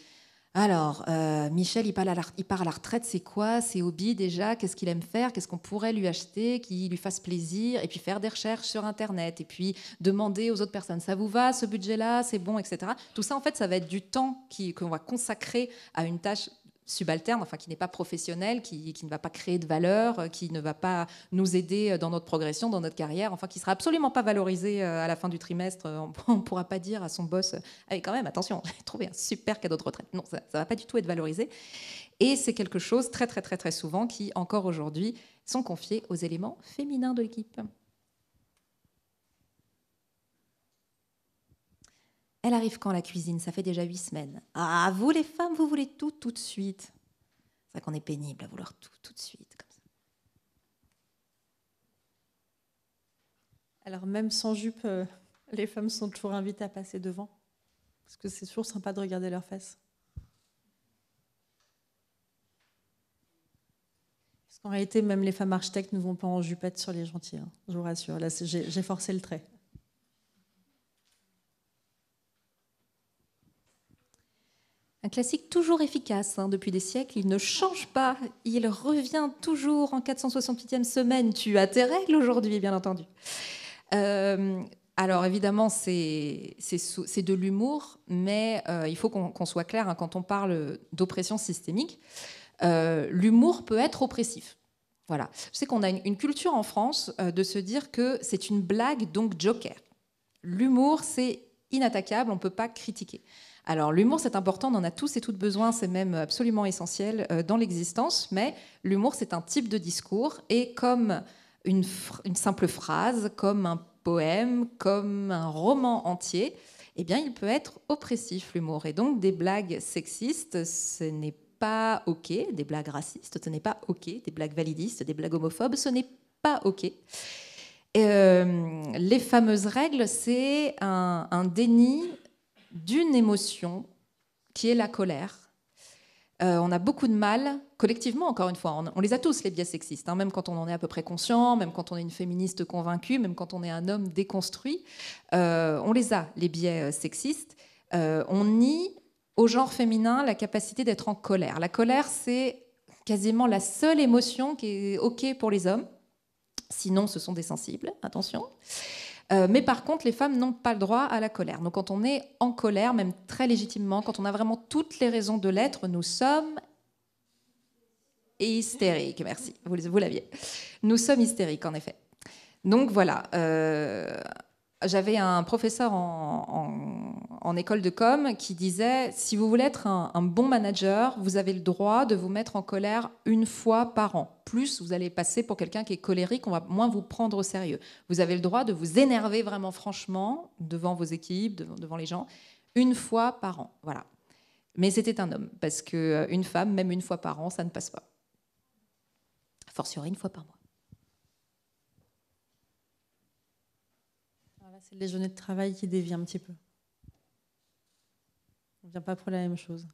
Alors, euh, Michel, il part à la, part à la retraite, c'est quoi Ses hobbies déjà Qu'est-ce qu'il aime faire Qu'est-ce qu'on pourrait lui acheter qui lui fasse plaisir Et puis faire des recherches sur Internet, et puis demander aux autres personnes, ça vous va, ce budget-là, c'est bon, etc. Tout ça, en fait, ça va être du temps qu'on va consacrer à une tâche subalterne, enfin qui n'est pas professionnel, qui, ne va pas créer de valeur, euh, qui ne va pas nous aider euh, dans notre progression, dans notre carrière, enfin qui sera absolument pas valorisé euh, à la fin du trimestre. On ne pourra pas dire à son boss, allez ah, quand même, attention, j'ai trouvé un super cadeau de retraite. Non, ça ne va pas du tout être valorisé. Et c'est quelque chose très très très très souvent qui, encore aujourd'hui, sont confiés aux éléments féminins de l'équipe. Elle arrive quand la cuisine Ça fait déjà huit semaines. Ah, vous les femmes, vous voulez tout tout de suite. C'est vrai qu'on est pénible à vouloir tout tout de suite. Comme ça. Alors même sans jupe, euh, les femmes sont toujours invitées à passer devant. Parce que c'est toujours sympa de regarder leurs fesses. Parce qu'en réalité, même les femmes architectes ne vont pas en jupette sur les gentils, hein. je vous rassure. Là, j'ai forcé le trait. Un classique toujours efficace hein, depuis des siècles, il ne change pas, il revient toujours en 468e semaine. Tu as tes règles aujourd'hui, bien entendu. Euh, alors évidemment, c'est de l'humour, mais euh, il faut qu'on soit clair hein, quand on parle d'oppression systémique. Euh, l'humour peut être oppressif. Voilà. Je sais qu'on a une, culture en France de se dire que c'est une blague, donc joker. L'humour, c'est inattaquable, on ne peut pas critiquer. Alors l'humour, c'est important, on en a tous et toutes besoin, c'est même absolument essentiel euh, dans l'existence, mais l'humour, c'est un type de discours, et comme une, simple phrase, comme un poème, comme un roman entier, eh bien, il peut être oppressif, l'humour. Et donc, des blagues sexistes, ce n'est pas OK. Des blagues racistes, ce n'est pas OK. Des blagues validistes, des blagues homophobes, ce n'est pas OK. Euh, les fameuses règles, c'est un, déni d'une émotion qui est la colère. Euh, on a beaucoup de mal, collectivement encore une fois, on, les a tous les biais sexistes, hein, même quand on en est à peu près conscient, même quand on est une féministe convaincue, même quand on est un homme déconstruit, euh, on les a, les biais euh, sexistes. on nie au genre féminin la capacité d'être en colère. La colère, c'est quasiment la seule émotion qui est OK pour les hommes, sinon ce sont des sensibles, attention. Euh, mais par contre, les femmes n'ont pas le droit à la colère. Donc quand on est en colère, même très légitimement, quand on a vraiment toutes les raisons de l'être, nous sommes hystériques. Merci, vous, vous l'aviez. Nous sommes hystériques, en effet. Donc voilà. Euh, j'avais un professeur en, école de com qui disait si vous voulez être un, bon manager, vous avez le droit de vous mettre en colère une fois par an. Plus vous allez passer pour quelqu'un qui est colérique, on va moins vous prendre au sérieux. Vous avez le droit de vous énerver vraiment franchement devant vos équipes, devant, les gens, une fois par an. Voilà. Mais c'était un homme parce que euh, une femme, même une fois par an, ça ne passe pas. Fortiori une fois par mois. c'est les journées de travail qui dévient un petit peu. On ne vient pas pour la même chose.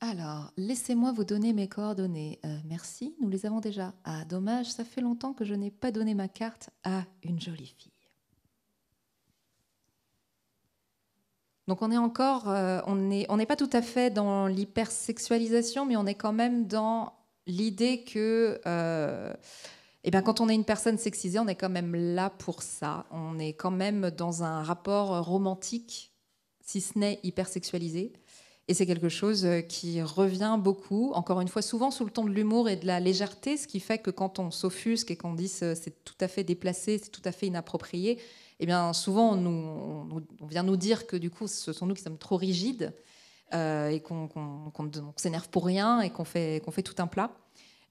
Alors, laissez-moi vous donner mes coordonnées. Euh, merci, nous les avons déjà. Ah, dommage, ça fait longtemps que je n'ai pas donné ma carte à une jolie fille. Donc on est euh, n'est pas tout à fait dans l'hypersexualisation, mais on est quand même dans l'idée que euh, eh ben, quand on est une personne sexisée, on est quand même là pour ça. On est quand même dans un rapport romantique, si ce n'est hypersexualisé. Et c'est quelque chose euh, qui revient beaucoup, encore une fois, souvent sous le ton de l'humour et de la légèreté, ce qui fait que quand on s'offusque et qu'on dit c'est tout à fait déplacé, c'est tout à fait inapproprié, eh bien, souvent, on, vient nous dire que du coup, ce sont nous qui sommes trop rigides euh, et qu'on s'énerve pour rien et qu'on fait, tout un plat.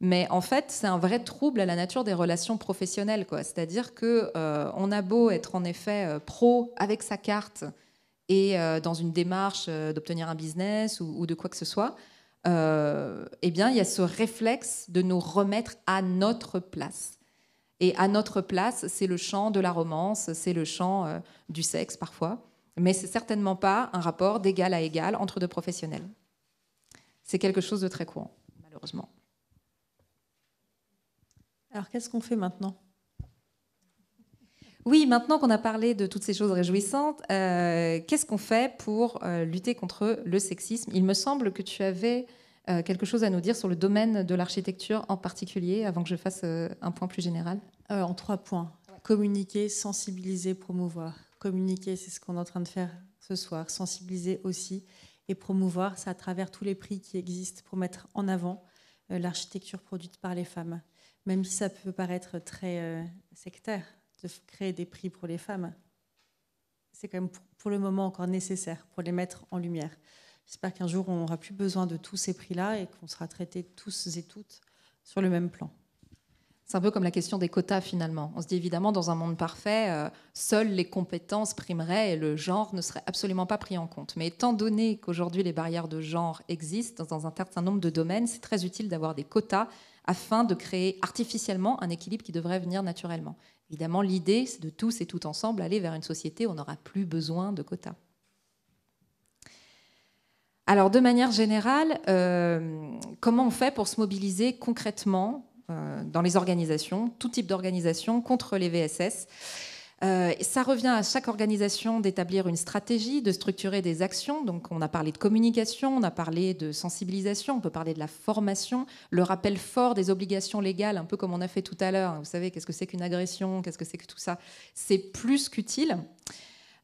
Mais en fait, c'est un vrai trouble à la nature des relations professionnelles. C'est-à-dire qu'on euh, a beau être en effet euh, pro avec sa carte et dans une démarche d'obtenir un business ou, ou, de quoi que ce soit, eh bien, il y a ce réflexe de nous remettre à notre place. Et à notre place, c'est le champ de la romance, c'est le champ euh, du sexe parfois, mais c'est certainement pas un rapport d'égal à égal entre deux professionnels. C'est quelque chose de très courant, malheureusement. Alors qu'est-ce qu'on fait maintenant oui, maintenant qu'on a parlé de toutes ces choses réjouissantes, euh, qu'est-ce qu'on fait pour euh, lutter contre le sexisme Il me semble que tu avais euh, quelque chose à nous dire sur le domaine de l'architecture en particulier, avant que je fasse euh, un point plus général euh, En trois points. Communiquer, sensibiliser, promouvoir. Communiquer, c'est ce qu'on est en train de faire ce soir. Sensibiliser aussi et promouvoir, c'est à travers tous les prix qui existent pour mettre en avant l'architecture produite par les femmes. Même si ça peut paraître très sectaire de créer des prix pour les femmes, c'est quand même pour, le moment encore nécessaire pour les mettre en lumière. J'espère qu'un jour, on n'aura plus besoin de tous ces prix-là et qu'on sera traités tous et toutes sur le même plan. C'est un peu comme la question des quotas finalement. On se dit évidemment, dans un monde parfait, euh, seules les compétences primeraient et le genre ne serait absolument pas pris en compte. Mais étant donné qu'aujourd'hui les barrières de genre existent dans un certain nombre de domaines, c'est très utile d'avoir des quotas afin de créer artificiellement un équilibre qui devrait venir naturellement. Évidemment, l'idée, c'est de tous et toutes ensemble aller vers une société où on n'aura plus besoin de quotas. Alors, de manière générale, euh, comment on fait pour se mobiliser concrètement euh, dans les organisations, tout type d'organisation, contre les VSS euh, ça revient à chaque organisation d'établir une stratégie, de structurer des actions. Donc, on a parlé de communication, on a parlé de sensibilisation, on peut parler de la formation, le rappel fort des obligations légales, un peu comme on a fait tout à l'heure. Vous savez, qu'est-ce que c'est qu'une agression, qu'est-ce que c'est que tout ça C'est plus qu'utile.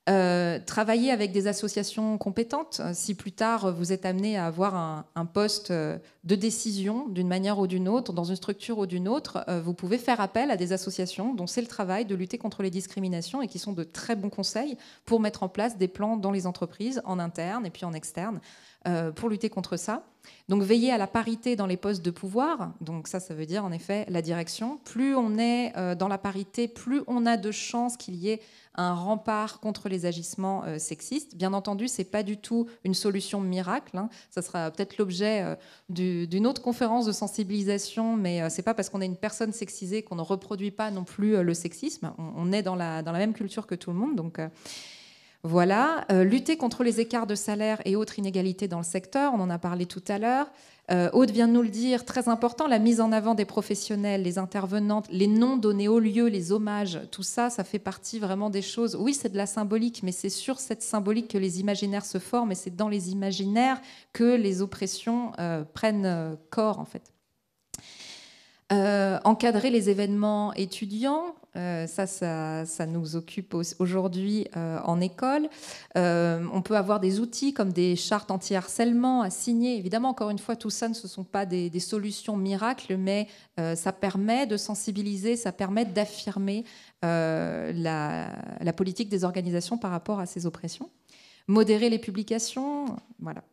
Euh, travailler avec des associations compétentes euh, si plus tard euh, vous êtes amené à avoir un, poste de décision d'une manière ou d'une autre, dans une structure ou d'une autre, vous pouvez faire appel à des associations dont c'est le travail de lutter contre les discriminations et qui sont de très bons conseils pour mettre en place des plans dans les entreprises en interne et puis en externe euh, pour lutter contre ça. Donc veiller à la parité dans les postes de pouvoir, donc ça ça veut dire en effet la direction, plus on est euh, dans la parité, plus on a de chances qu'il y ait un rempart contre les agissements euh, sexistes. Bien entendu, ce n'est pas du tout une solution miracle, hein. ça sera peut-être l'objet d'une autre conférence de sensibilisation, mais ce n'est pas parce qu'on est une personne sexisée qu'on ne reproduit pas non plus le sexisme, on, est dans la, dans la même culture que tout le monde, donc... Voilà, euh, lutter contre les écarts de salaire et autres inégalités dans le secteur, on en a parlé tout à l'heure. Euh, Aude vient de nous le dire, très important, la mise en avant des professionnels, les intervenantes, les noms donnés au lieu, les hommages, tout ça, ça fait partie vraiment des choses. Oui, c'est de la symbolique, mais c'est sur cette symbolique que les imaginaires se forment et c'est dans les imaginaires que les oppressions euh, prennent corps, en fait. Euh, encadrer les événements étudiants, euh, ça, ça, nous occupe aujourd'hui euh, en école. on peut avoir des outils comme des chartes anti-harcèlement à signer. Évidemment, encore une fois, tout ça ne sont pas des, solutions miracles, mais ça permet de sensibiliser, ça permet d'affirmer la, la politique des organisations par rapport à ces oppressions. Modérer les publications, voilà.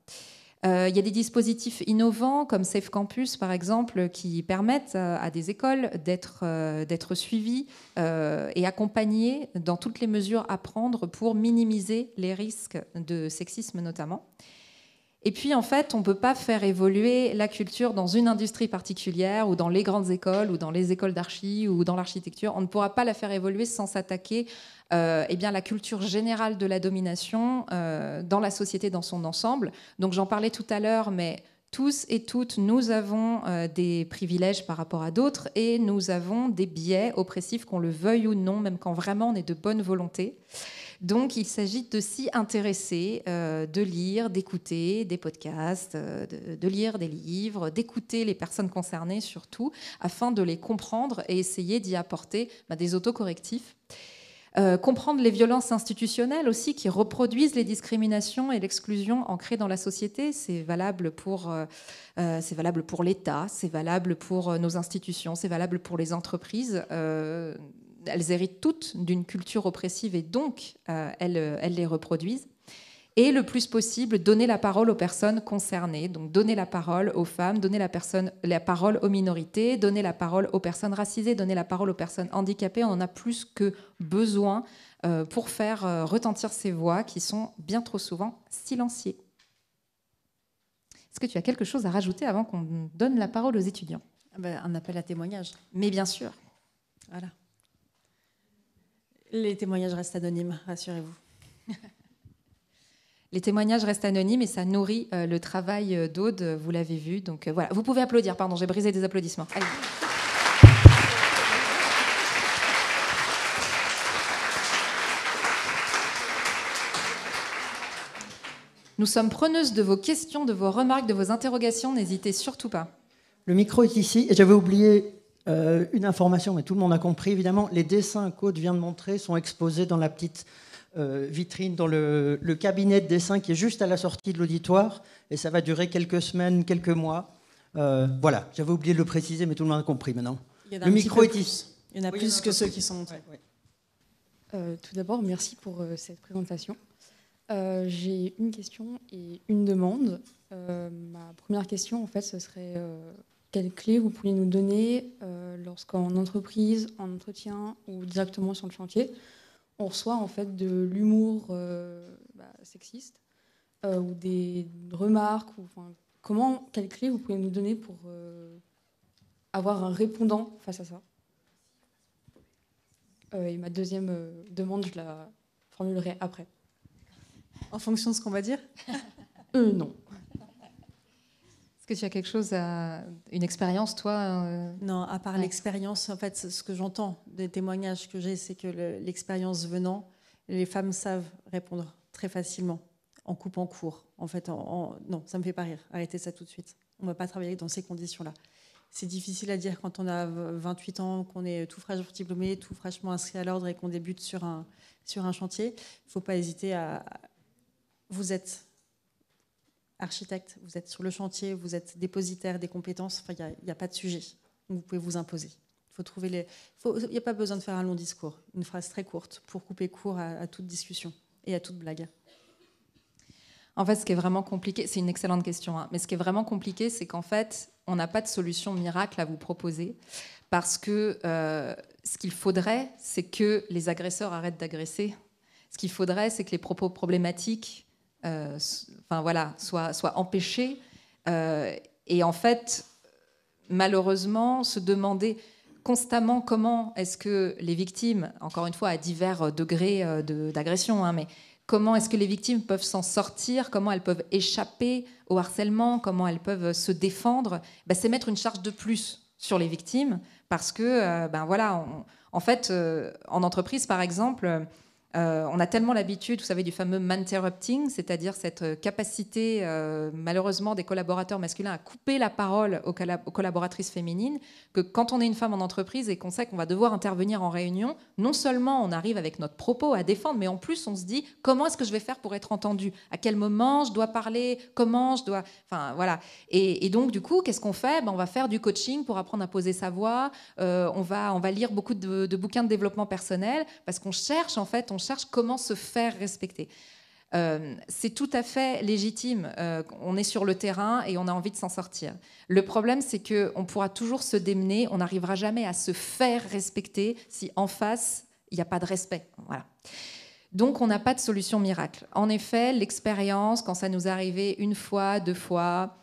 Euh, il y a des dispositifs innovants comme Safe Campus, par exemple, qui permettent euh, à des écoles d'être euh, suivies et accompagnées dans toutes les mesures à prendre pour minimiser les risques de sexisme notamment. Et puis, en fait, on ne peut pas faire évoluer la culture dans une industrie particulière ou dans les grandes écoles ou dans les écoles d'archi ou dans l'architecture. On ne pourra pas la faire évoluer sans s'attaquer euh, eh bien, la culture générale de la domination euh, dans la société dans son ensemble. Donc j'en parlais tout à l'heure, mais tous et toutes, nous avons euh, des privilèges par rapport à d'autres et nous avons des biais oppressifs, qu'on le veuille ou non, même quand vraiment on est de bonne volonté. Donc il s'agit de s'y intéresser, de lire, d'écouter des podcasts, de, lire des livres, d'écouter les personnes concernées surtout, afin de les comprendre et essayer d'y apporter bah, des autocorrectifs. Euh, comprendre les violences institutionnelles aussi qui reproduisent les discriminations et l'exclusion ancrées dans la société. C'est valable pour, euh, euh, valable pour l'État, c'est valable pour nos institutions, c'est valable pour les entreprises. elles héritent toutes d'une culture oppressive et donc elles, elles les reproduisent et le plus possible donner la parole aux personnes concernées. Donc donner la parole aux femmes, donner la, parole aux minorités, donner la parole aux personnes racisées, donner la parole aux personnes handicapées. On en a plus que besoin euh, pour faire euh, retentir ces voix qui sont bien trop souvent silenciées. Est-ce que tu as quelque chose à rajouter avant qu'on donne la parole aux étudiants ah ben, Un appel à témoignage. Mais bien sûr. Voilà. Les témoignages restent anonymes, rassurez-vous. Les témoignages restent anonymes et ça nourrit euh, le travail euh, d'Aude, euh, vous l'avez vu. Donc voilà, vous pouvez applaudir, pardon, j'ai brisé des applaudissements. Nous sommes preneuses de vos questions, de vos remarques, de vos interrogations. N'hésitez surtout pas. Le micro est ici. Et j'avais oublié une information, mais tout le monde a compris, évidemment. Les dessins qu'Aude vient de montrer sont exposés dans la petite euh, vitrine dans le, cabinet de dessin qui est juste à la sortie de l'auditoire. Et ça va durer quelques semaines, quelques mois. Euh, voilà, j'avais oublié de le préciser, mais tout le monde a compris maintenant. le micro est ici. Il y en a plus que ceux qui sont euh, tout d'abord, merci pour cette présentation. J'ai une question et une demande. ma première question, en fait, ce serait quelle clé vous pourriez nous donner lorsqu'en entreprise, en entretien ou directement sur le chantier, on reçoit en fait de l'humour euh, bah, sexiste euh, ou des remarques ou, Comment, quelles vous pouvez nous donner pour euh, avoir un répondant face à ça Et ma deuxième demande, je la formulerai après. En fonction de ce qu'on va dire Non que tu as quelque chose à. Une expérience, toi euh, Non, à part l'expérience, en fait, ce que j'entends des témoignages que j'ai, c'est que l'expérience venant, les femmes savent répondre très facilement, en coupant court. En fait, en, non, ça ne me fait pas rire. Arrêtez ça tout de suite. On ne va pas travailler dans ces conditions-là. C'est difficile à dire quand on a 28 ans, qu'on est tout fraîchement diplômé, tout fraîchement inscrit à l'ordre et qu'on débute sur un, sur un chantier. Il ne faut pas hésiter à. Vous êtes architecte, vous êtes sur le chantier, vous êtes dépositaire des compétences, il n'y a, pas de sujet. Vous pouvez vous imposer. Il faut trouver les. Il n'y a pas besoin de faire un long discours, une phrase très courte pour couper court à, toute discussion et à toute blague. En fait, ce qui est vraiment compliqué, c'est une excellente question, hein, mais ce qui est vraiment compliqué, c'est qu'en fait, on n'a pas de solution miracle à vous proposer parce que euh, ce qu'il faudrait, c'est que les agresseurs arrêtent d'agresser. Ce qu'il faudrait, c'est que les propos problématiques euh, enfin voilà, soit, soit empêchée. Euh, et en fait, malheureusement, se demander constamment comment est-ce que les victimes, encore une fois à divers euh, degrés d'agression, hein, mais comment est-ce que les victimes peuvent s'en sortir, comment elles peuvent échapper au harcèlement, comment elles peuvent se défendre, bah, c'est mettre une charge de plus sur les victimes parce que, ben voilà, en fait, en entreprise par exemple, euh, on a tellement l'habitude, vous savez, du fameux man-interrupting, c'est-à-dire cette euh, capacité, euh, malheureusement, des collaborateurs masculins à couper la parole aux, collaboratrices féminines, que quand on est une femme en entreprise et qu'on sait qu'on va devoir intervenir en réunion, non seulement on arrive avec notre propos à défendre, mais en plus on se dit comment est-ce que je vais faire pour être entendue À quel moment je dois parler Comment je dois Enfin voilà. Et, donc du coup, qu'est-ce qu'on fait ben, On va faire du coaching pour apprendre à poser sa voix. on va on va lire beaucoup de, de bouquins de développement personnel parce qu'on cherche en fait, on on cherche comment se faire respecter. Euh, c'est tout à fait légitime. Euh, on est sur le terrain et on a envie de s'en sortir. Le problème, c'est qu'on pourra toujours se démener, on n'arrivera jamais à se faire respecter si en face, il n'y a pas de respect. Voilà. Donc, on n'a pas de solution miracle. En effet, l'expérience, quand ça nous arrivait une fois, deux fois,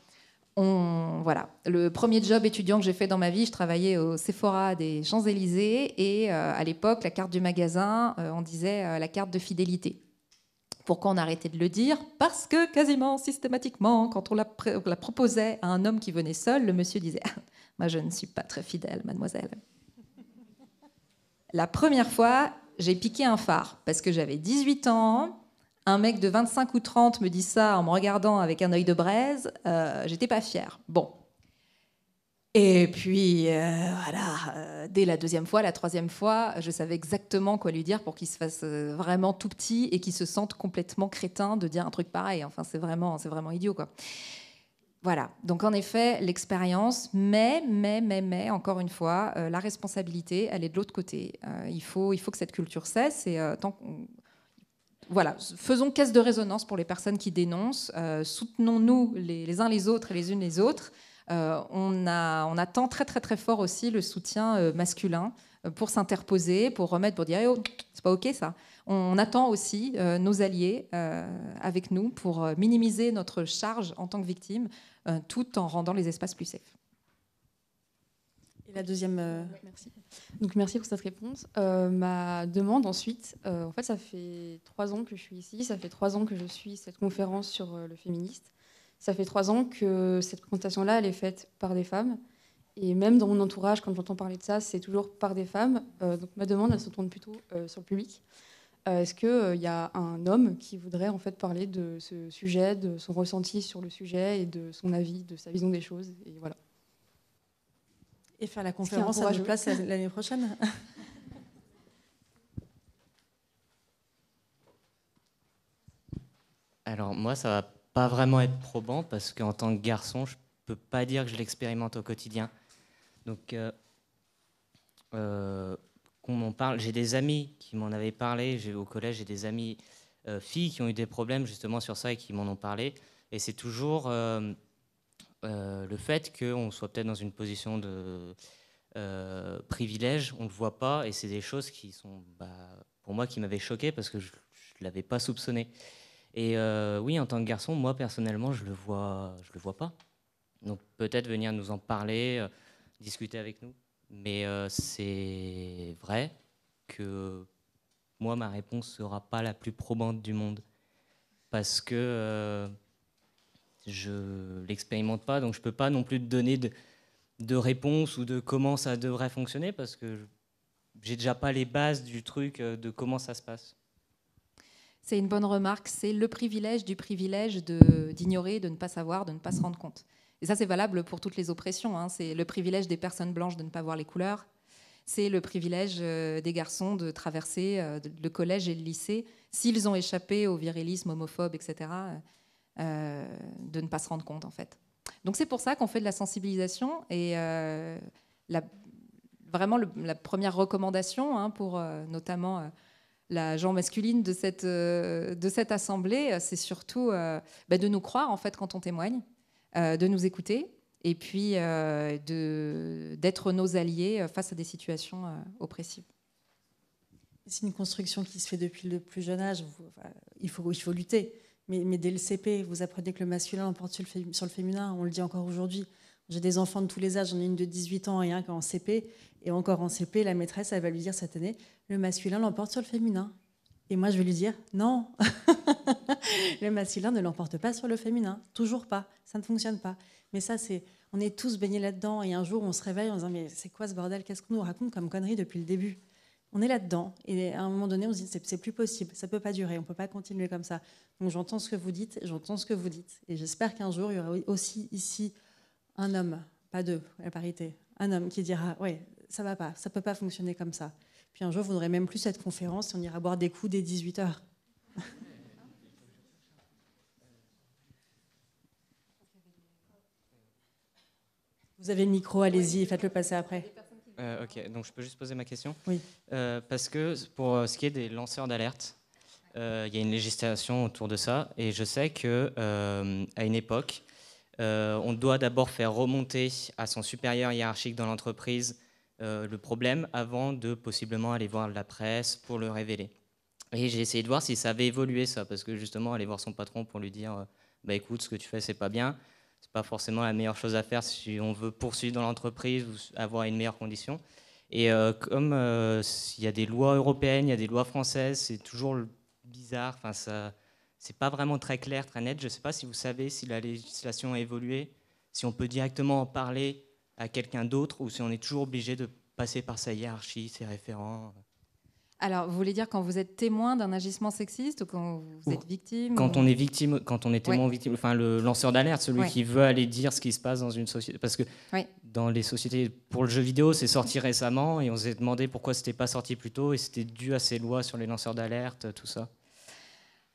voilà. Le premier job étudiant que j'ai fait dans ma vie, je travaillais au Sephora des Champs-Élysées et euh, à l'époque, la carte du magasin, euh, on disait euh, la carte de fidélité. Pourquoi on arrêtait de le dire Parce que quasiment systématiquement, quand on la, proposait à un homme qui venait seul, le monsieur disait ah, Moi, je ne suis pas très fidèle, mademoiselle. La première fois, j'ai piqué un phare parce que j'avais 18 ans, un mec de 25 ou 30 me dit ça en me regardant avec un œil de braise, euh, j'étais pas fière. Bon. Et puis, euh, voilà, euh, dès la deuxième fois, la troisième fois, je savais exactement quoi lui dire pour qu'il se fasse vraiment tout petit et qu'il se sente complètement crétin de dire un truc pareil. Enfin, c'est vraiment, c'est vraiment idiot, quoi. Voilà, donc en effet, l'expérience, mais, mais, mais, mais, encore une fois, la responsabilité, elle est de l'autre côté. il, faut, il faut que cette culture cesse et tant qu'on voilà, faisons caisse de résonance pour les personnes qui dénoncent, euh, soutenons-nous les, uns les autres et les unes les autres. Euh, on, attend très très très fort aussi le soutien euh, masculin pour s'interposer, pour remettre, pour dire oh, c'est pas ok ça. On attend aussi nos alliés avec nous pour minimiser notre charge en tant que victime, tout en rendant les espaces plus safe deuxième. Euh, merci. Donc merci pour cette réponse. Euh, ma demande ensuite, euh, en fait, ça fait trois ans que je suis ici, ça fait trois ans que je suis cette conférence sur le féministe, ça fait trois ans que cette présentation-là, elle est faite par des femmes, et même dans mon entourage, quand j'entends parler de ça, c'est toujours par des femmes. donc ma demande, elle se tourne plutôt sur le public. Est-ce qu'il y a un homme qui voudrait en fait parler de ce sujet, de son ressenti sur le sujet et de son avis, de sa vision des choses, et voilà faire la conférence à la place l'année prochaine. Alors moi, ça va pas vraiment être probant parce qu'en tant que garçon, je peux pas dire que je l'expérimente au quotidien. Donc, euh, euh, parle, j'ai des amis qui m'en avaient parlé. Au collège, j'ai des amis euh, filles qui ont eu des problèmes justement sur ça et qui m'en ont parlé. Et c'est toujours euh, le fait qu'on soit peut-être dans une position de euh, privilège, on ne le voit pas, et c'est des choses qui sont, bah, pour moi, qui m'avaient choqué parce que je ne l'avais pas soupçonné. Et euh, oui, en tant que garçon, moi personnellement, je le vois, je le vois pas. Donc peut-être venir nous en parler, discuter avec nous. Mais c'est vrai que moi, ma réponse sera pas la plus probante du monde parce que je l'expérimente pas, donc je ne peux pas non plus te donner de, réponse ou de comment ça devrait fonctionner parce que j'ai déjà pas les bases du truc euh, de comment ça se passe. C'est une bonne remarque, c'est le privilège du privilège d'ignorer, de, ne pas savoir, de ne pas se rendre compte. Et ça, c'est valable pour toutes les oppressions. Hein. C'est le privilège des personnes blanches de ne pas voir les couleurs. C'est le privilège euh, des garçons de traverser euh, le collège et le lycée s'ils ont échappé au virilisme homophobe, etc euh, de ne pas se rendre compte en fait. Donc c'est pour ça qu'on fait de la sensibilisation et euh, vraiment la première recommandation hein, pour euh, notamment la genre masculine de cette, assemblée, c'est surtout bah, de nous croire en fait quand on témoigne, de nous écouter et puis de, d'être nos alliés face à des situations oppressives. C'est une construction qui se fait depuis le plus jeune âge. il, faut, il faut lutter mais, dès le CP, vous apprenez que le masculin l'emporte sur le, féminin, on le dit encore aujourd'hui. J'ai des enfants de tous les âges, j'en ai une de 18 ans, et un est en CP, et encore en CP, la maîtresse, elle va lui dire cette année, le masculin l'emporte sur le féminin. Et moi, je vais lui dire, non, le masculin ne l'emporte pas sur le féminin, toujours pas, ça ne fonctionne pas. Mais ça, c'est, on est tous baignés là-dedans, et un jour, on se réveille en disant, mais c'est quoi ce bordel, qu'est-ce qu'on nous raconte comme conneries depuis le début on est là-dedans. Et à un moment donné, on se dit, c'est plus possible, ça ne peut pas durer, on ne peut pas continuer comme ça. Donc j'entends ce que vous dites, j'entends ce que vous dites. Et j'espère qu'un jour, il y aura aussi ici un homme, pas deux, la parité, un homme qui dira, oui, ça ne va pas, ça ne peut pas fonctionner comme ça. Puis un jour, vous n'aurez même plus cette conférence et on ira boire des coups dès 18h. vous avez le micro, allez-y, faites-le passer après. Euh, ok, donc je peux juste poser ma question Oui. Euh, parce que pour euh, ce qui est des lanceurs d'alerte, il y a une législation autour de ça, et je sais qu'à à une époque, on doit d'abord faire remonter à son supérieur hiérarchique dans l'entreprise le problème avant de possiblement aller voir la presse pour le révéler. Et j'ai essayé de voir si ça avait évolué ça, parce que justement aller voir son patron pour lui dire, bah écoute, ce que tu fais c'est pas bien, n'est pas forcément la meilleure chose à faire si on veut poursuivre dans l'entreprise ou avoir une meilleure condition. Et euh, comme euh, il y a des lois européennes, il y a des lois françaises, c'est toujours bizarre. Enfin, ça, c'est pas vraiment très clair, très net. Je ne sais pas si vous savez si la législation a évolué, si on peut directement en parler à quelqu'un d'autre ou si on est toujours obligé de passer par sa hiérarchie, ses référents. Alors, vous voulez dire quand vous êtes témoin d'un agissement sexiste ou quand vous êtes victime Quand on est victime, quand on est témoin victime, enfin le lanceur d'alerte, celui qui veut aller dire ce qui se passe dans une société, parce que dans les sociétés, pour le jeu vidéo, c'est sorti récemment et on s'est demandé pourquoi c'était pas sorti plus tôt et c'était dû à ces lois sur les lanceurs d'alerte, tout ça.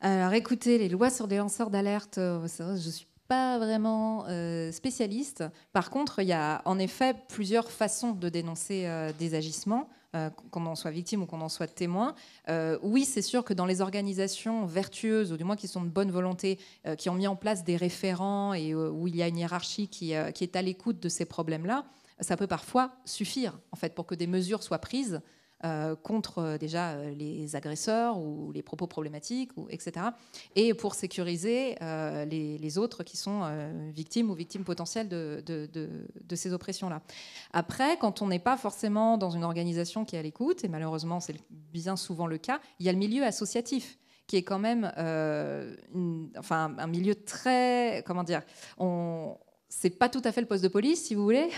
Alors écoutez, les lois sur les lanceurs d'alerte, euh, je suis pas vraiment euh, spécialiste. Par contre, il y a en effet plusieurs façons de dénoncer euh, des agissements. Euh, qu'on en soit victime ou qu'on en soit témoin. oui, c'est sûr que dans les organisations vertueuses, ou du moins qui sont de bonne volonté, qui ont mis en place des référents et où il y a une hiérarchie qui, est à l'écoute de ces problèmes-là, ça peut parfois suffire en fait pour que des mesures soient prises euh, contre euh, déjà euh, les agresseurs ou les propos problématiques, ou, etc. Et pour sécuriser les, autres qui sont victimes ou victimes potentielles de, ces oppressions-là. Après, quand on n'est pas forcément dans une organisation qui est à l'écoute, et malheureusement c'est bien souvent le cas, il y a le milieu associatif qui est quand même enfin, un milieu très... Comment dire on, c'est pas tout à fait le poste de police, si vous voulez,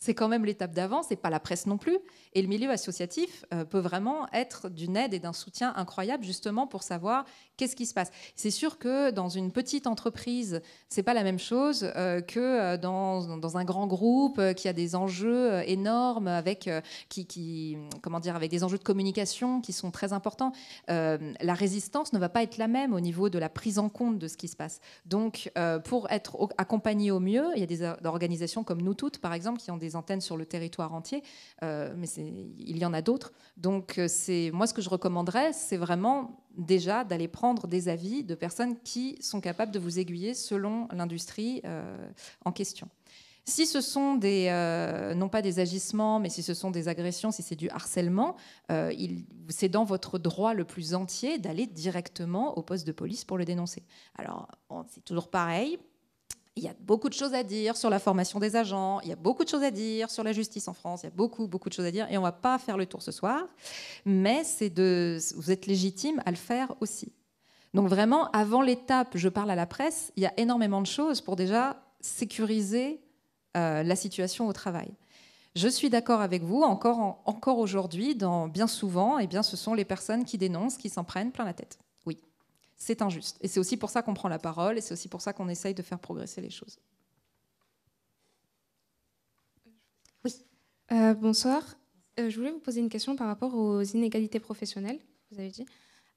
c'est quand même l'étape d'avance et pas la presse non plus. Et le milieu associatif euh, peut vraiment être d'une aide et d'un soutien incroyable justement pour savoir Qu'est-ce qui se passe C'est sûr que dans une petite entreprise, ce n'est pas la même chose euh, que euh, dans, un grand groupe euh, qui a des enjeux énormes avec qui, comment dire avec des enjeux de communication qui sont très importants. la résistance ne va pas être la même au niveau de la prise en compte de ce qui se passe. Donc pour être accompagné au mieux, il y a des organisations comme nous toutes par exemple qui ont des antennes sur le territoire entier, mais il y en a d'autres. Donc c'est moi ce que je recommanderais, c'est vraiment déjà d'aller prendre des avis de personnes qui sont capables de vous aiguiller selon l'industrie euh, en question. Si ce sont des, euh, non pas des agissements, mais si ce sont des agressions, si c'est du harcèlement, euh, c'est dans votre droit le plus entier d'aller directement au poste de police pour le dénoncer. Alors, c'est toujours pareil, il y a beaucoup de choses à dire sur la formation des agents, il y a beaucoup de choses à dire sur la justice en France, il y a beaucoup, beaucoup de choses à dire, et on ne va pas faire le tour ce soir, mais de, vous êtes légitime à le faire aussi. Donc vraiment, avant l'étape, je parle à la presse, il y a énormément de choses pour déjà sécuriser euh, la situation au travail. Je suis d'accord avec vous, encore, encore aujourd'hui, bien souvent, et eh bien, ce sont les personnes qui dénoncent, qui s'en prennent plein la tête c'est injuste. Et c'est aussi pour ça qu'on prend la parole et c'est aussi pour ça qu'on essaye de faire progresser les choses. Oui. Euh, bonsoir. Euh, je voulais vous poser une question par rapport aux inégalités professionnelles, vous avez dit.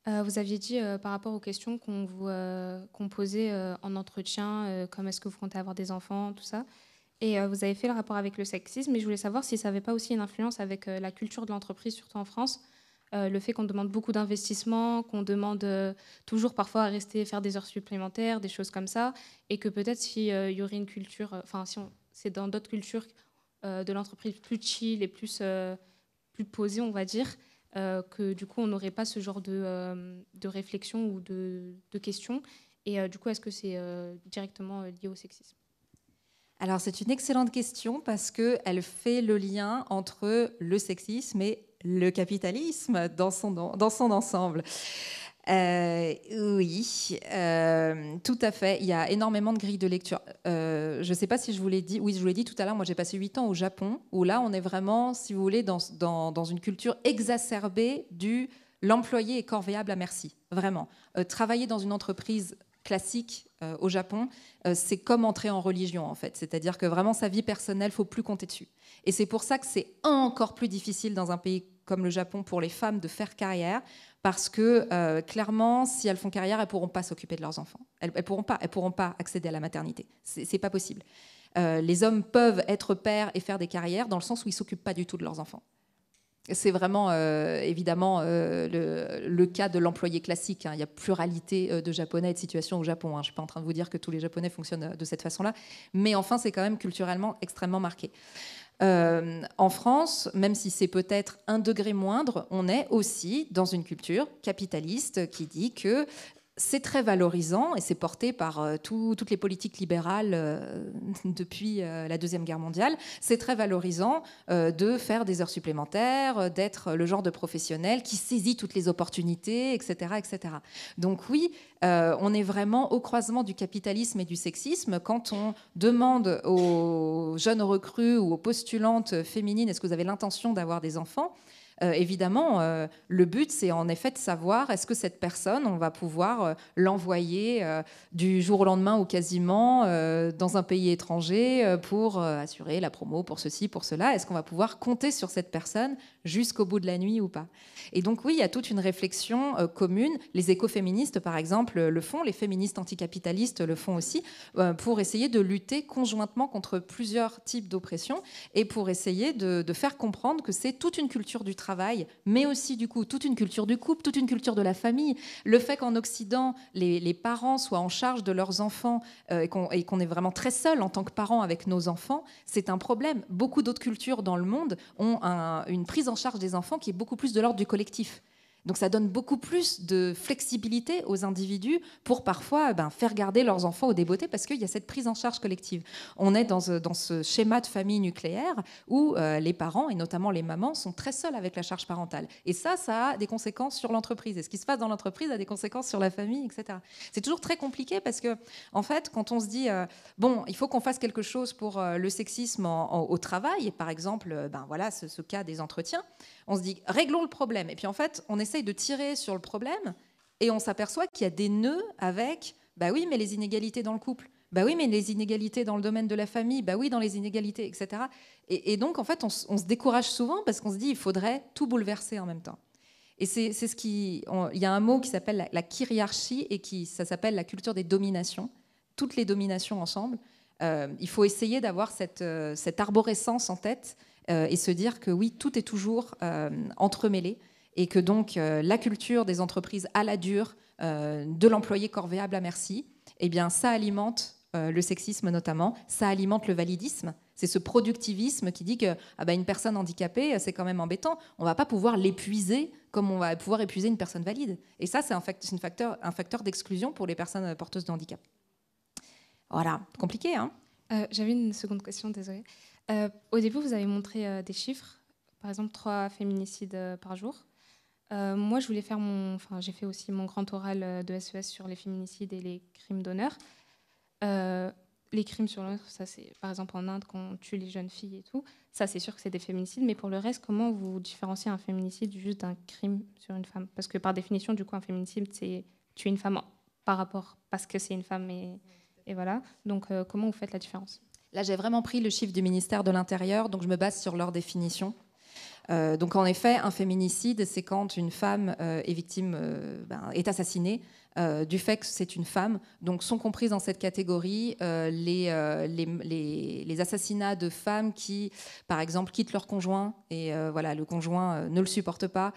Euh, vous aviez dit par rapport aux questions qu'on vous posait en entretien, comme est-ce que vous comptez avoir des enfants, tout ça. Et vous avez fait le rapport avec le sexisme, mais je voulais savoir si ça n'avait pas aussi une influence avec la culture de l'entreprise, surtout en France, euh, le fait qu'on demande beaucoup d'investissement, qu'on demande euh, toujours parfois à rester faire des heures supplémentaires, des choses comme ça, et que peut-être s'il euh, y aurait une culture, enfin si c'est dans d'autres cultures de l'entreprise plus chill et plus, plus posée, on va dire, que du coup on n'aurait pas ce genre de, de réflexion ou de, de questions. Et du coup, est-ce que c'est directement lié au sexisme alors c'est une excellente question parce qu'elle fait le lien entre le sexisme et le capitalisme dans son, dans ensemble. Euh, oui, euh, tout à fait. Il y a énormément de grilles de lecture. Euh, je ne sais pas si je vous l'ai dit. Oui, je vous l'ai dit tout à l'heure. Moi, j'ai passé 8 ans au Japon, où là, on est vraiment, si vous voulez, dans, dans, une culture exacerbée du l'employé est corvéable à merci. Vraiment. travailler dans une entreprise classique au Japon, c'est comme entrer en religion en fait. C'est-à-dire que vraiment sa vie personnelle, faut plus compter dessus. Et c'est pour ça que c'est encore plus difficile dans un pays comme le Japon pour les femmes de faire carrière parce que euh, clairement, si elles font carrière, elles pourront pas s'occuper de leurs enfants. Elles, ne pourront pas, elles pourront pas accéder à la maternité. C'est pas possible. Euh, les hommes peuvent être pères et faire des carrières dans le sens où ils s'occupent pas du tout de leurs enfants. C'est vraiment euh, évidemment le, cas de l'employé classique. Hein. Il y a pluralité de Japonais et de situations au Japon. Hein. Je ne suis pas en train de vous dire que tous les Japonais fonctionnent de cette façon-là. Mais enfin, c'est quand même culturellement extrêmement marqué. Euh, en France, même si c'est peut-être un degré moindre, on est aussi dans une culture capitaliste qui dit que c'est très valorisant et c'est porté par euh, toutes les politiques libérales euh, depuis euh, la Deuxième Guerre mondiale. C'est très valorisant de faire des heures supplémentaires, d'être le genre de professionnel qui saisit toutes les opportunités, etc. etc. Donc oui, on est vraiment au croisement du capitalisme et du sexisme. Quand on demande aux jeunes recrues ou aux postulantes féminines, est-ce que vous avez l'intention d'avoir des enfants euh, évidemment, euh, le but, c'est en effet de savoir est-ce que cette personne, on va pouvoir euh, l'envoyer du jour au lendemain ou quasiment dans un pays étranger pour assurer la promo, pour ceci, pour cela. Est-ce qu'on va pouvoir compter sur cette personne jusqu'au bout de la nuit ou pas Et donc oui, il y a toute une réflexion commune. Les écoféministes, par exemple, le font. Les féministes anticapitalistes le font aussi pour essayer de lutter conjointement contre plusieurs types d'oppression et pour essayer de, de faire comprendre que c'est toute une culture du travail mais aussi du coup toute une culture du couple, toute une culture de la famille. Le fait qu'en Occident, les, parents soient en charge de leurs enfants euh, et qu'on est vraiment très seul en tant que parents avec nos enfants, c'est un problème. Beaucoup d'autres cultures dans le monde ont une prise en charge des enfants qui est beaucoup plus de l'ordre du collectif. Donc ça donne beaucoup plus de flexibilité aux individus pour parfois ben, faire garder leurs enfants aux débeautés parce qu'il y a cette prise en charge collective. On est dans euh, ce, schéma de famille nucléaire où euh, les parents, et notamment les mamans, sont très seuls avec la charge parentale. Et ça, ça a des conséquences sur l'entreprise. Et ce qui se passe dans l'entreprise a des conséquences sur la famille, etc. C'est toujours très compliqué parce que, en fait, quand on se dit, euh, bon, il faut qu'on fasse quelque chose pour le sexisme au travail, et par exemple, ben voilà, ce, ce cas des entretiens, on se dit, réglons le problème. Et puis en fait, on essaie de tirer sur le problème et on s'aperçoit qu'il y a des nœuds avec, bah oui, mais les inégalités dans le couple, bah oui, mais les inégalités dans le domaine de la famille, bah oui, dans les inégalités, etc. Et, donc, en fait, on, se décourage souvent parce qu'on se dit, il faudrait tout bouleverser en même temps. Et c'est ce qui, il y a un mot qui s'appelle la, kyriarchie et qui, ça s'appelle la culture des dominations, toutes les dominations ensemble. Euh, il faut essayer d'avoir cette, euh, arborescence en tête euh, et se dire que oui, tout est toujours entremêlé et que donc euh, la culture des entreprises à la dure, euh, de l'employé corvéable à merci, eh bien ça alimente euh, le sexisme notamment, ça alimente le validisme. C'est ce productivisme qui dit que ah ben, une personne handicapée, c'est quand même embêtant. On va pas pouvoir l'épuiser comme on va pouvoir épuiser une personne valide. Et ça, c'est un facteur, un facteur d'exclusion pour les personnes porteuses de handicap. Voilà, compliqué. Hein J'avais une seconde question, désolée. au début, vous avez montré des chiffres, par exemple trois féminicides par jour. Euh, moi, je voulais faire mon. Enfin, j'ai fait aussi mon grand oral euh, de SES e sur les féminicides et les crimes d'honneur. Euh, les crimes sur l'honneur, ça c'est par exemple en Inde qu'on tue les jeunes filles et tout. Ça, c'est sûr que c'est des féminicides. Mais pour le reste, comment vous différenciez un féminicide juste d'un crime sur une femme Parce que par définition, du coup, un féminicide, c'est tuer une femme par rapport parce que c'est une femme et, voilà. Donc, comment vous faites la différence Là, j'ai vraiment pris le chiffre du ministère de l'Intérieur, donc je me base sur leur définition. Euh, donc en effet, un féminicide, c'est quand une femme euh, est victime, euh, ben, est assassinée du fait que c'est une femme. Donc sont comprises dans cette catégorie les, assassinats de femmes qui, par exemple, quittent leur conjoint et voilà, le conjoint ne le supporte pas,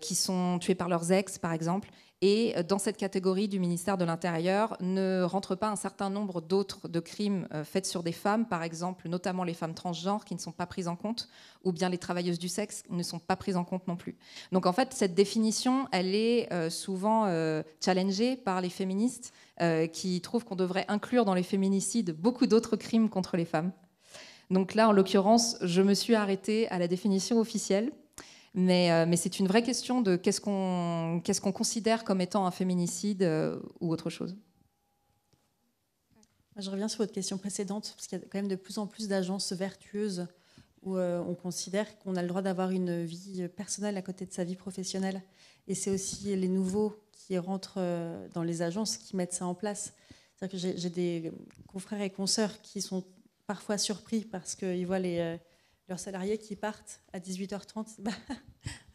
qui sont tuées par leurs ex, par exemple, et euh, dans cette catégorie du ministère de l'Intérieur ne rentre pas un certain nombre d'autres de crimes euh, faits sur des femmes, par exemple notamment les femmes transgenres qui ne sont pas prises en compte, ou bien les travailleuses du sexe ne sont pas prises en compte non plus. Donc en fait, cette définition, elle est euh, souvent challengée par les féministes qui trouvent qu'on devrait inclure dans les féminicides beaucoup d'autres crimes contre les femmes. Donc là, en l'occurrence, je me suis arrêtée à la définition officielle euh, mais, c'est une vraie question de qu'est-ce qu'on considère comme étant un féminicide euh, ou autre chose. Je reviens sur votre question précédente, parce qu'il y a quand même de plus en plus d'agences vertueuses où euh, on considère qu'on a le droit d'avoir une vie personnelle à côté de sa vie professionnelle. Et c'est aussi les nouveaux qui rentrent dans les agences qui mettent ça en place. cest que j'ai des confrères et consoeurs qui sont parfois surpris parce qu'ils voient les leurs salariés qui partent à 18h30. Bah,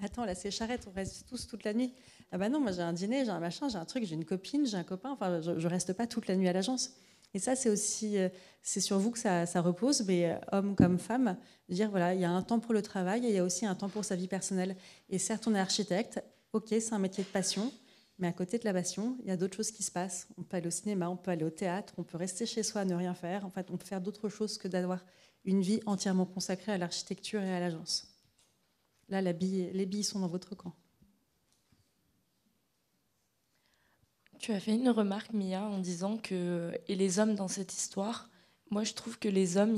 attends, là, c'est charrette, on reste tous toute la nuit. Ah bah non, moi j'ai un dîner, j'ai un machin, j'ai un truc, j'ai une copine, j'ai un copain, enfin, je, je, reste pas toute la nuit à l'agence. Et ça, c'est aussi, euh, c'est sur vous que ça, ça repose, mais euh, homme comme femme, dire voilà, il y a un temps pour le travail et il y a aussi un temps pour sa vie personnelle. Et certes, on est architecte, ok, c'est un métier de passion, mais à côté de la passion, il y a d'autres choses qui se passent. On peut aller au cinéma, on peut aller au théâtre, on peut rester chez soi, ne rien faire. En fait, on peut faire d'autres choses que d'avoir une vie entièrement consacrée à l'architecture et à l'agence. Là, les billes sont dans votre camp. Tu as fait une remarque, Mia, en disant que, et les hommes dans cette histoire, moi je trouve que les hommes,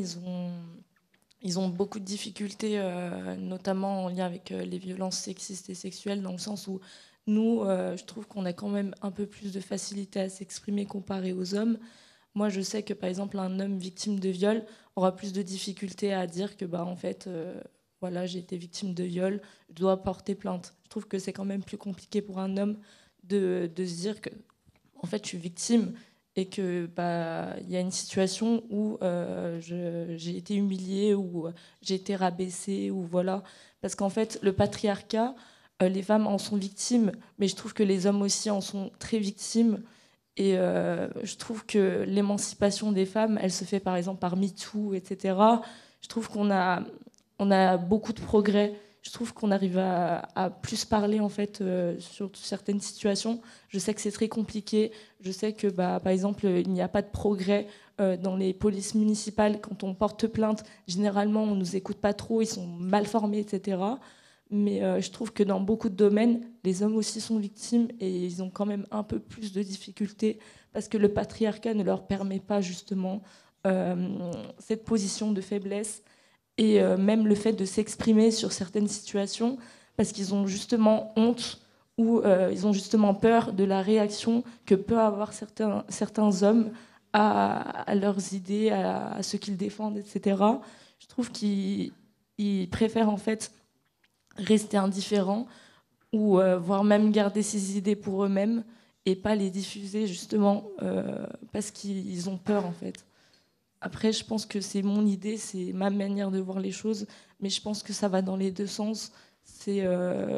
ils ont, beaucoup de difficultés, euh, notamment en lien avec euh, les violences sexistes et sexuelles, dans le sens où nous, euh, je trouve qu'on a quand même un peu plus de facilité à s'exprimer comparé aux hommes. Moi, je sais que par exemple, un homme victime de viol aura plus de difficultés à dire que, bah, en fait, euh, voilà, j'ai été victime de viol, je dois porter plainte. Je trouve que c'est quand même plus compliqué pour un homme de, de, se dire que, en fait, je suis victime et que, bah, il y a une situation où euh, j'ai été humiliée ou euh, j'ai été rabaissée ou voilà, parce qu'en fait, le patriarcat, les femmes en sont victimes, mais je trouve que les hommes aussi en sont très victimes. Et euh, je trouve que l'émancipation des femmes, elle se fait par exemple par MeToo, etc. Je trouve qu'on a, on a beaucoup de progrès. Je trouve qu'on arrive à, plus parler en fait euh, sur certaines situations. Je sais que c'est très compliqué. Je sais que bah, par exemple, il n'y a pas de progrès euh, dans les polices municipales. Quand on porte plainte, généralement, on ne nous écoute pas trop, ils sont mal formés, etc. Mais euh, je trouve que dans beaucoup de domaines, les hommes aussi sont victimes et ils ont quand même un peu plus de difficultés parce que le patriarcat ne leur permet pas justement euh, cette position de faiblesse et euh, même le fait de s'exprimer sur certaines situations parce qu'ils ont justement honte ou ils ont justement peur de la réaction que peut avoir certains, certains hommes à, leurs idées, à ce qu'ils défendent, etc. Je trouve qu'ils préfèrent en fait rester indifférents ou euh, voire même garder ses idées pour eux-mêmes et pas les diffuser justement euh, parce qu'ils ont peur en fait. Après, je pense que c'est mon idée, c'est ma manière de voir les choses, mais je pense que ça va dans les deux sens. C'est euh,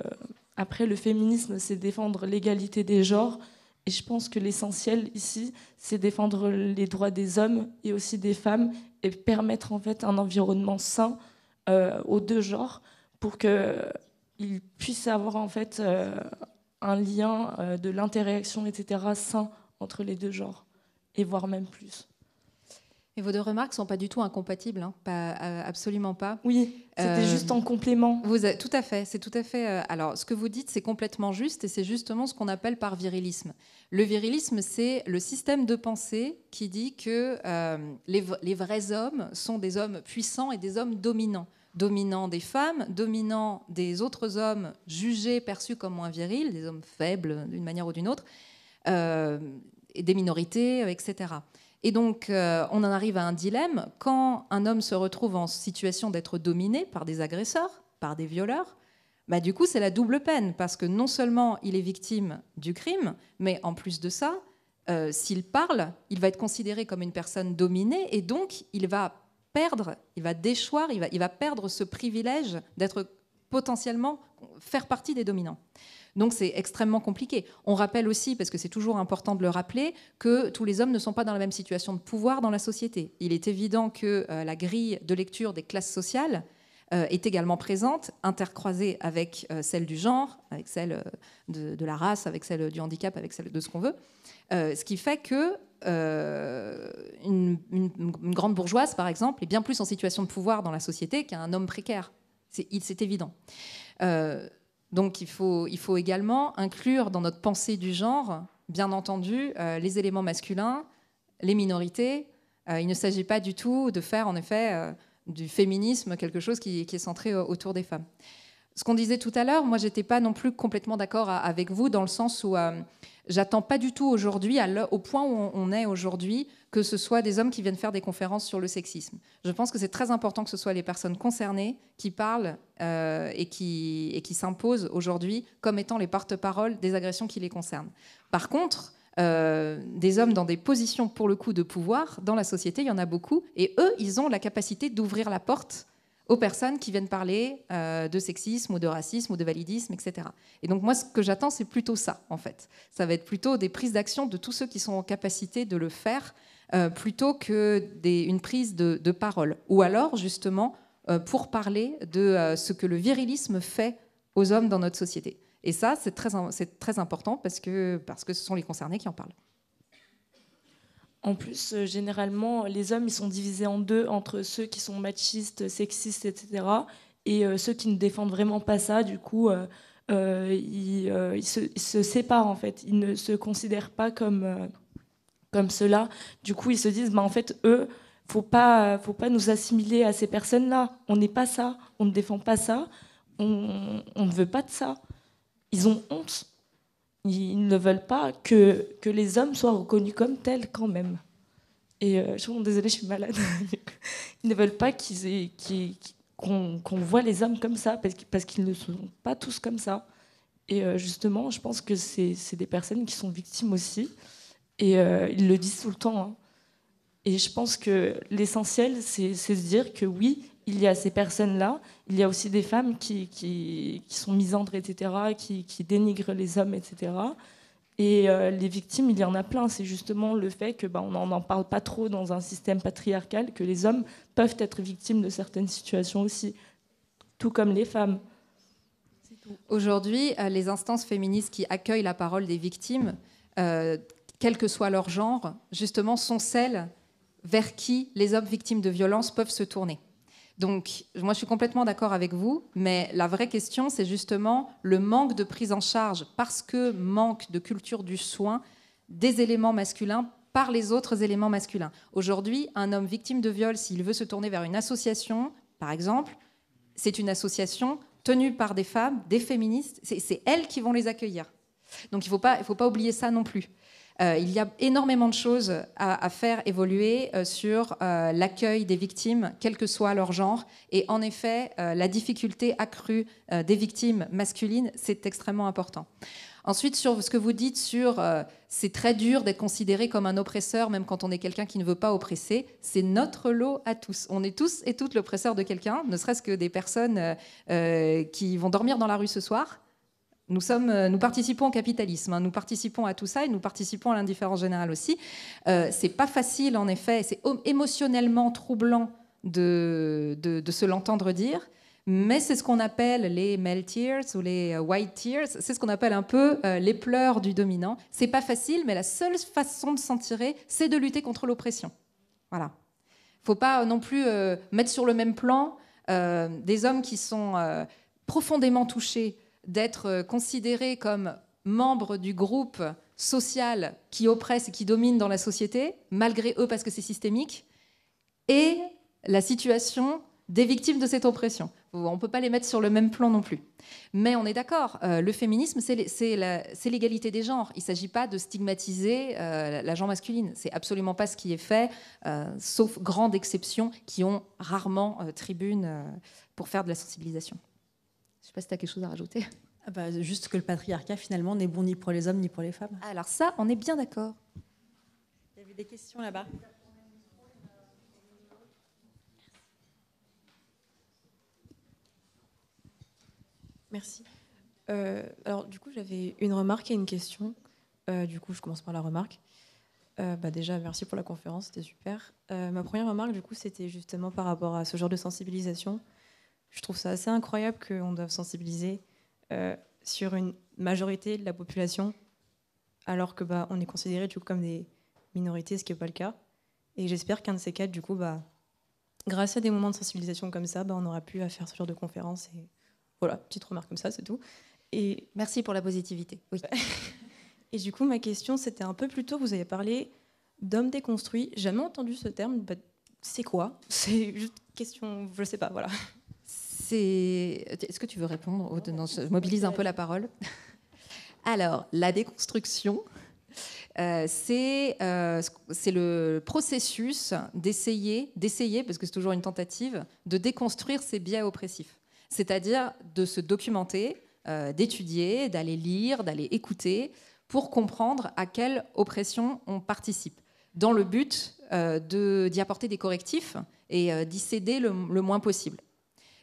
après le féminisme, c'est défendre l'égalité des genres, et je pense que l'essentiel ici, c'est défendre les droits des hommes et aussi des femmes et permettre en fait un environnement sain aux deux genres pour qu'il puisse avoir en fait euh, un lien euh, de l'interaction, etc., sain entre les deux genres, et voire même plus. Et vos deux remarques ne sont pas du tout incompatibles, hein. pas, euh, absolument pas. Oui, c'était juste en complément. Vous tout à fait, c'est tout à fait. alors, ce que vous dites, c'est complètement juste, et c'est justement ce qu'on appelle par virilisme. Le virilisme, c'est le système de pensée qui dit que les vrais hommes sont des hommes puissants et des hommes dominants dominant des femmes, dominant des autres hommes jugés, perçus comme moins virils, des hommes faibles d'une manière ou d'une autre, euh, des minorités, euh, etc. Et donc, euh, on en arrive à un dilemme. Quand un homme se retrouve en situation d'être dominé par des agresseurs, par des violeurs, bah, du coup, c'est la double peine, parce que non seulement il est victime du crime, mais en plus de ça, s'il parle, il va être considéré comme une personne dominée, et donc il va perdre, il va déchoir, il va, il va perdre ce privilège d'être potentiellement faire partie des dominants. Donc c'est extrêmement compliqué. On rappelle aussi, parce que c'est toujours important de le rappeler, que tous les hommes ne sont pas dans la même situation de pouvoir dans la société. Il est évident que euh, la grille de lecture des classes sociales euh, est également présente, intercroisée avec euh, celle du genre, avec celle de, la race, avec celle du handicap, avec celle de ce qu'on veut. ce qui fait que euh, une, grande bourgeoise, par exemple, est bien plus en situation de pouvoir dans la société qu'un homme précaire. C'est évident. Euh, donc il faut, il faut également inclure dans notre pensée du genre, bien entendu, euh, les éléments masculins, les minorités. il ne s'agit pas du tout de faire, en effet, du féminisme quelque chose qui, qui, est centré autour des femmes. Ce qu'on disait tout à l'heure, moi, j'étais pas non plus complètement d'accord avec vous dans le sens où J'attends pas du tout aujourd'hui, au point où on est aujourd'hui, que ce soit des hommes qui viennent faire des conférences sur le sexisme. Je pense que c'est très important que ce soit les personnes concernées qui parlent euh, et qui, s'imposent aujourd'hui comme étant les porte-parole des agressions qui les concernent. Par contre, euh, des hommes dans des positions pour le coup de pouvoir dans la société, il y en a beaucoup, et eux, ils ont la capacité d'ouvrir la porte aux personnes qui viennent parler euh, de sexisme ou de racisme ou de validisme, etc. Et donc moi, ce que j'attends, c'est plutôt ça, en fait. Ça va être plutôt des prises d'action de tous ceux qui sont en capacité de le faire, euh, plutôt que une prise de, parole. Ou alors, justement, euh, pour parler de ce que le virilisme fait aux hommes dans notre société. Et ça, c'est très, important parce que ce sont les concernés qui en parlent. En plus, euh, généralement, les hommes, ils sont divisés en deux entre ceux qui sont machistes, sexistes, etc., et euh, ceux qui ne défendent vraiment pas ça. Du coup, euh, ils, se, séparent, en fait. Ils ne se considèrent pas comme, comme cela. Du coup, ils se disent, bah, en fait, eux, faut pas, faut pas nous assimiler à ces personnes-là. On n'est pas ça. On ne défend pas ça. on ne veut pas de ça. Ils ont honte ils ne veulent pas que, que les hommes soient reconnus comme tels quand même. Et euh, je suis désolée, je suis malade. ils ne veulent pas qu'ils qu'on, voit les hommes comme ça, parce, parce qu'ils ne sont pas tous comme ça. Et euh, justement, je pense que c'est, des personnes qui sont victimes aussi. Et euh, ils le disent tout le temps. Hein. Et je pense que l'essentiel, c'est, c'est de dire que oui, il y a ces personnes-là, il y a aussi des femmes qui, qui, qui sont misandres, etc., qui, dénigrent les hommes, etc. Et euh, les victimes, il y en a plein. C'est justement le fait que bah, on n'en parle pas trop dans un système patriarcal, que les hommes peuvent être victimes de certaines situations aussi, tout comme les femmes. Aujourd'hui, euh, les instances féministes qui accueillent la parole des victimes, euh, quel que soit leur genre, justement, sont celles vers qui les hommes victimes de violences peuvent se tourner. Donc, moi, je suis complètement d'accord avec vous, mais la vraie question, c'est justement le manque de prise en charge, parce que manque de culture du soin des éléments masculins par les autres éléments masculins. Aujourd'hui, un homme victime de viol, s'il veut se tourner vers une association, par exemple, c'est une association tenue par des femmes, des féministes, c'est elles qui vont les accueillir. Donc il ne faut, pas, oublier ça non plus. Euh, il y a énormément de choses à, faire évoluer euh, sur euh, l'accueil des victimes, quel que soit leur genre. Et en effet, la difficulté accrue des victimes masculines, c'est extrêmement important. Ensuite, sur ce que vous dites sur c'est très dur d'être considéré comme un oppresseur, même quand on est quelqu'un qui ne veut pas oppresser, c'est notre lot à tous. On est tous et toutes l'oppresseur de quelqu'un, ne serait-ce que des personnes qui vont dormir dans la rue ce soir. Nous, sommes, euh, nous participons au capitalisme, hein. nous participons à tout ça et nous participons à l'indifférence générale aussi. Euh, c'est pas facile, en effet, c'est émotionnellement troublant de, se l'entendre dire, mais c'est ce qu'on appelle les male tears ou les euh, white tears, c'est ce qu'on appelle un peu euh, les pleurs du dominant. C'est pas facile, mais la seule façon de s'en tirer, c'est de lutter contre l'oppression. Voilà. Faut pas non plus mettre sur le même plan des hommes qui sont profondément touchés d'être euh, considérés comme membre du groupe social qui oppresse et qui domine dans la société, malgré eux parce que c'est systémique, et la situation des victimes de cette oppression. On ne peut pas les mettre sur le même plan non plus. Mais on est d'accord, euh, le féminisme, c'est l'égalité des genres. Il ne s'agit pas de stigmatiser euh, la genre masculine. C'est absolument pas ce qui est fait, sauf grande exception qui ont rarement tribune pour faire de la sensibilisation. Je ne sais pas si tu as quelque chose à rajouter. Ah bah, juste que le patriarcat, finalement, n'est bon ni pour les hommes ni pour les femmes. Alors ça, on est bien d'accord. Il y avait des questions là-bas. Merci. Euh, alors du coup, j'avais une remarque et une question. Euh, du coup, je commence par la remarque. Euh, bah déjà, merci pour la conférence, c'était super. ma première remarque, du coup, c'était justement par rapport à ce genre de sensibilisation je trouve ça assez incroyable qu'on doive sensibiliser euh, sur une majorité de la population, alors que bah, on est considéré du coup comme des minorités, ce qui n'est pas le cas. Et j'espère qu'un de ces quatre, du coup, bah, grâce à des moments de sensibilisation comme ça, bah, on aura pu faire ce genre de conférences. Et voilà, petite remarque comme ça, c'est tout. Et merci pour la positivité. et du coup, ma question, c'était un peu plus tôt, vous avez parlé d'hommes déconstruits. Jamais entendu ce terme. c'est quoi C'est juste question, je ne sais pas, voilà. Est-ce que tu veux répondre Je mobilise un peu la parole. Alors, la déconstruction, euh, euh, c'est le processus d'essayer, d'essayer, parce que c'est toujours une tentative, de déconstruire ces biais oppressifs. C'est-à-dire de se documenter, euh, d'étudier, d'aller lire, d'aller écouter, pour comprendre à quelle oppression on participe, dans le but d'y apporter des correctifs et d'y céder le moins possible.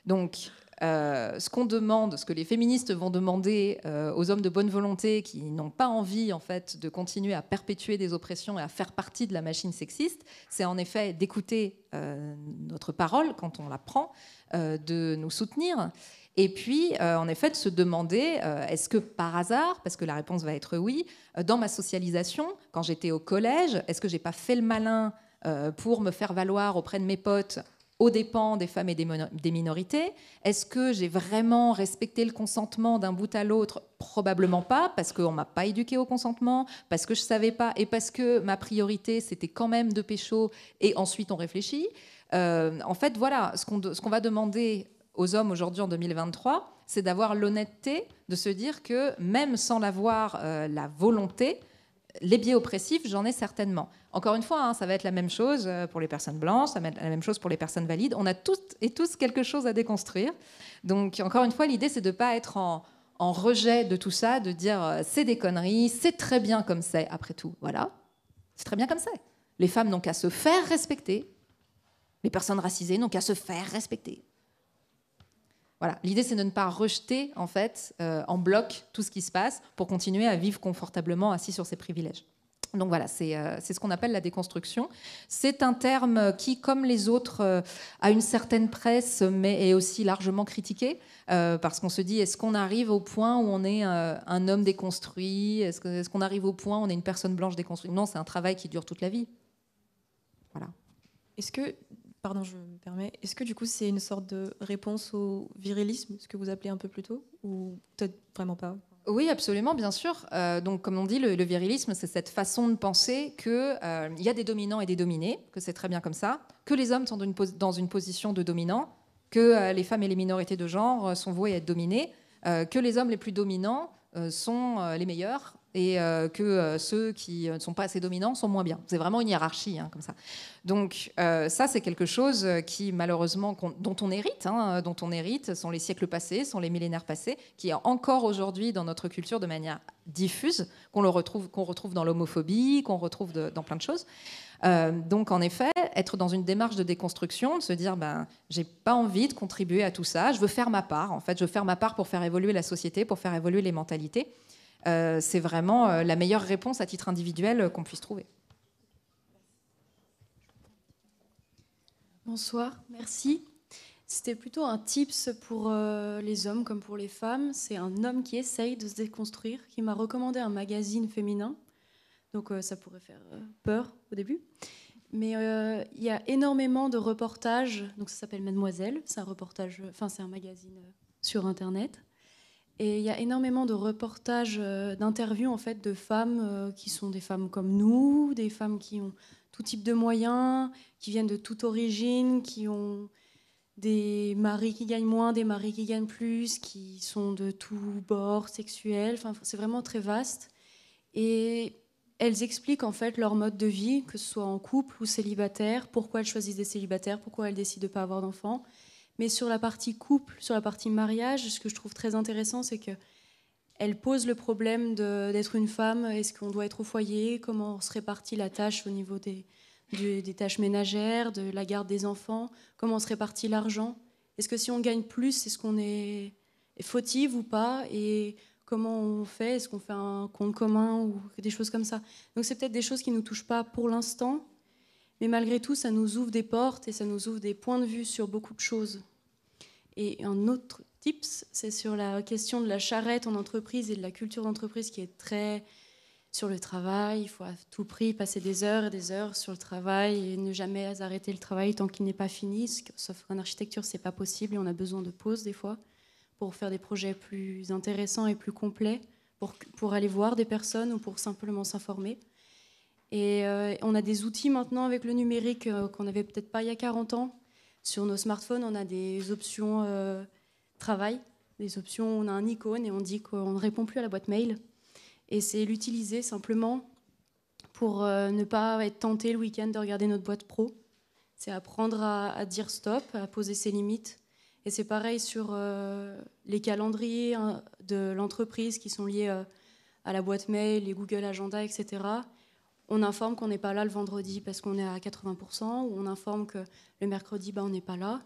Donc, euh, ce qu'on demande, ce que les féministes vont demander euh, aux hommes de bonne volonté qui n'ont pas envie en fait de continuer à perpétuer des oppressions et à faire partie de la machine sexiste, c'est en effet d'écouter euh, notre parole quand on la prend, de nous soutenir. Et puis, en effet, de se demander, est-ce que par hasard, parce que la réponse va être oui, dans ma socialisation, quand j'étais au collège, est-ce que j'ai pas fait le malin pour me faire valoir auprès de mes potes aux dépens des femmes et des minorités Est-ce que j'ai vraiment respecté le consentement d'un bout à l'autre Probablement pas, parce qu'on ne m'a pas éduqué au consentement, parce que je ne savais pas, et parce que ma priorité, c'était quand même de pécho, et ensuite on réfléchit. Euh, en fait, voilà, ce qu'on va demander aux hommes aujourd'hui en 2023, c'est d'avoir l'honnêteté de se dire que même sans l'avoir, euh, la volonté, les biais oppressifs, j'en ai certainement. Encore une fois, hein, ça va être la même chose euh, pour les personnes blanches, ça va être la même chose pour les personnes valides. On a toutes et tous quelque chose à déconstruire. Donc, encore une fois, l'idée, c'est de ne pas être en, rejet de tout ça, de dire euh, c'est des conneries, c'est très bien comme c'est, après tout. Voilà, c'est très bien comme c'est. Les femmes n'ont qu'à se faire respecter, les personnes racisées n'ont qu'à se faire respecter. Voilà, l'idée c'est de ne pas rejeter en fait euh, en bloc tout ce qui se passe pour continuer à vivre confortablement assis sur ses privilèges. Donc voilà, euh, c'est ce qu'on appelle la déconstruction. C'est un terme qui, comme les autres, euh, a une certaine presse, mais est aussi largement critiqué, euh, parce qu'on se dit, est-ce qu'on arrive au point où on est un homme déconstruit Est-ce qu'on arrive au point où on est une personne blanche déconstruite Non, c'est un travail qui dure toute la vie. Voilà. Est-ce que, pardon, je me permets, est-ce que du coup c'est une sorte de réponse au virilisme, ce que vous appelez un peu plus tôt, ou peut-être vraiment pas oui, absolument, bien sûr. Euh, donc, comme on dit, le, virilisme, c'est cette façon de penser qu'il euh, y a des dominants et des dominés, que c'est très bien comme ça, que les hommes sont dans une, position de dominant, que euh, les femmes et les minorités de genre sont vouées à être dominées, que les hommes les plus dominants sont les meilleurs, et euh, que euh, ceux qui euh, ne sont pas assez dominants sont moins bien. C'est vraiment une hiérarchie hein, comme ça. Donc ça, c'est quelque chose qui malheureusement dont on hérite, hein, dont on hérite, sont les siècles passés, sont les millénaires passés, qui est encore aujourd'hui dans notre culture de manière diffuse, qu'on le retrouve, qu'on retrouve dans l'homophobie, qu'on retrouve dans plein de choses. donc en effet, être dans une démarche de déconstruction, de se dire ben j'ai pas envie de contribuer à tout ça, je veux faire ma part. En fait, je veux faire ma part pour faire évoluer la société, pour faire évoluer les mentalités. Euh, c'est vraiment euh, la meilleure réponse à titre individuel euh, qu'on puisse trouver. Bonsoir, merci. C'était plutôt un tips pour les hommes comme pour les femmes. C'est un homme qui essaye de se déconstruire, qui m'a recommandé un magazine féminin. Donc ça pourrait faire peur au début. Mais il y a énormément de reportages. Donc ça s'appelle Mademoiselle. C'est un reportage, enfin c'est un magazine sur Internet. Et il y a énormément de reportages, euh, d'interviews en fait de femmes euh, qui sont des femmes comme nous, des femmes qui ont tout type de moyens, qui viennent de toute origine, qui ont des maris qui gagnent moins, des maris qui gagnent plus, qui sont de tous bords sexuels. c'est vraiment très vaste. Et elles expliquent en fait leur mode de vie, que ce soit en couple ou célibataire, pourquoi elles choisissent des célibataires, pourquoi elles décident de ne pas avoir d'enfants. Mais sur la partie couple, sur la partie mariage, ce que je trouve très intéressant, c'est que elle pose le problème d'être une femme. Est-ce qu'on doit être au foyer Comment on se répartit la tâche au niveau des, des tâches ménagères, de la garde des enfants Comment on se répartit l'argent Est-ce que si on gagne plus, est-ce qu'on est fautive ou pas Et comment on fait Est-ce qu'on fait un compte commun ou des choses comme ça Donc c'est peut-être des choses qui ne nous touchent pas pour l'instant, mais malgré tout, ça nous ouvre des portes et ça nous ouvre des points de vue sur beaucoup de choses. Et un autre tips, c'est sur la question de la charrette en entreprise et de la culture d'entreprise qui est très sur le travail. Il faut à tout prix passer des heures et des heures sur le travail et ne jamais arrêter le travail tant qu'il n'est pas fini. Sauf qu'en architecture, c'est pas possible et on a besoin de pauses des fois pour faire des projets plus intéressants et plus complets, pour, pour aller voir des personnes ou pour simplement s'informer. Et euh, on a des outils maintenant avec le numérique euh, qu'on n'avait peut-être pas il y a 40 ans. Sur nos smartphones, on a des options euh, travail, des options, on a un icône et on dit qu'on ne répond plus à la boîte mail. Et c'est l'utiliser simplement pour ne pas être tenté le week-end de regarder notre boîte pro. C'est apprendre à, dire stop, à poser ses limites. Et c'est pareil sur les calendriers hein, de l'entreprise qui sont liés à la boîte mail, les Google Agenda, etc on informe qu'on n'est pas là le vendredi parce qu'on est à 80%, ou on informe que le mercredi, bah, on n'est pas là.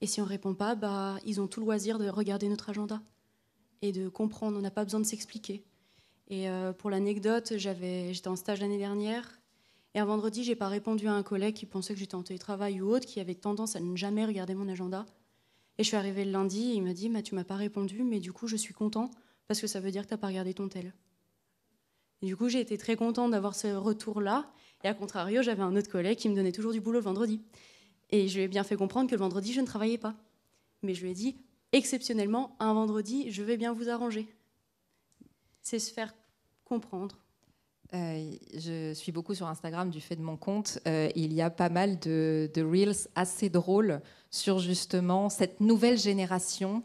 Et si on ne répond pas, bah, ils ont tout le loisir de regarder notre agenda et de comprendre. On n'a pas besoin de s'expliquer. Et euh, pour l'anecdote, j'étais en stage l'année dernière. Et un vendredi, j'ai pas répondu à un collègue qui pensait que j'étais en télétravail ou autre, qui avait tendance à ne jamais regarder mon agenda. Et je suis arrivée le lundi, et il m'a dit bah, Tu m'as pas répondu, mais du coup, je suis content parce que ça veut dire que tu n'as pas regardé ton tel du coup, j'ai été très contente d'avoir ce retour-là. Et à contrario, j'avais un autre collègue qui me donnait toujours du boulot le vendredi. Et je lui ai bien fait comprendre que le vendredi, je ne travaillais pas. Mais je lui ai dit, exceptionnellement, un vendredi, je vais bien vous arranger. C'est se faire comprendre. Euh, je suis beaucoup sur Instagram du fait de mon compte. Euh, il y a pas mal de, de, reels assez drôles sur justement cette nouvelle génération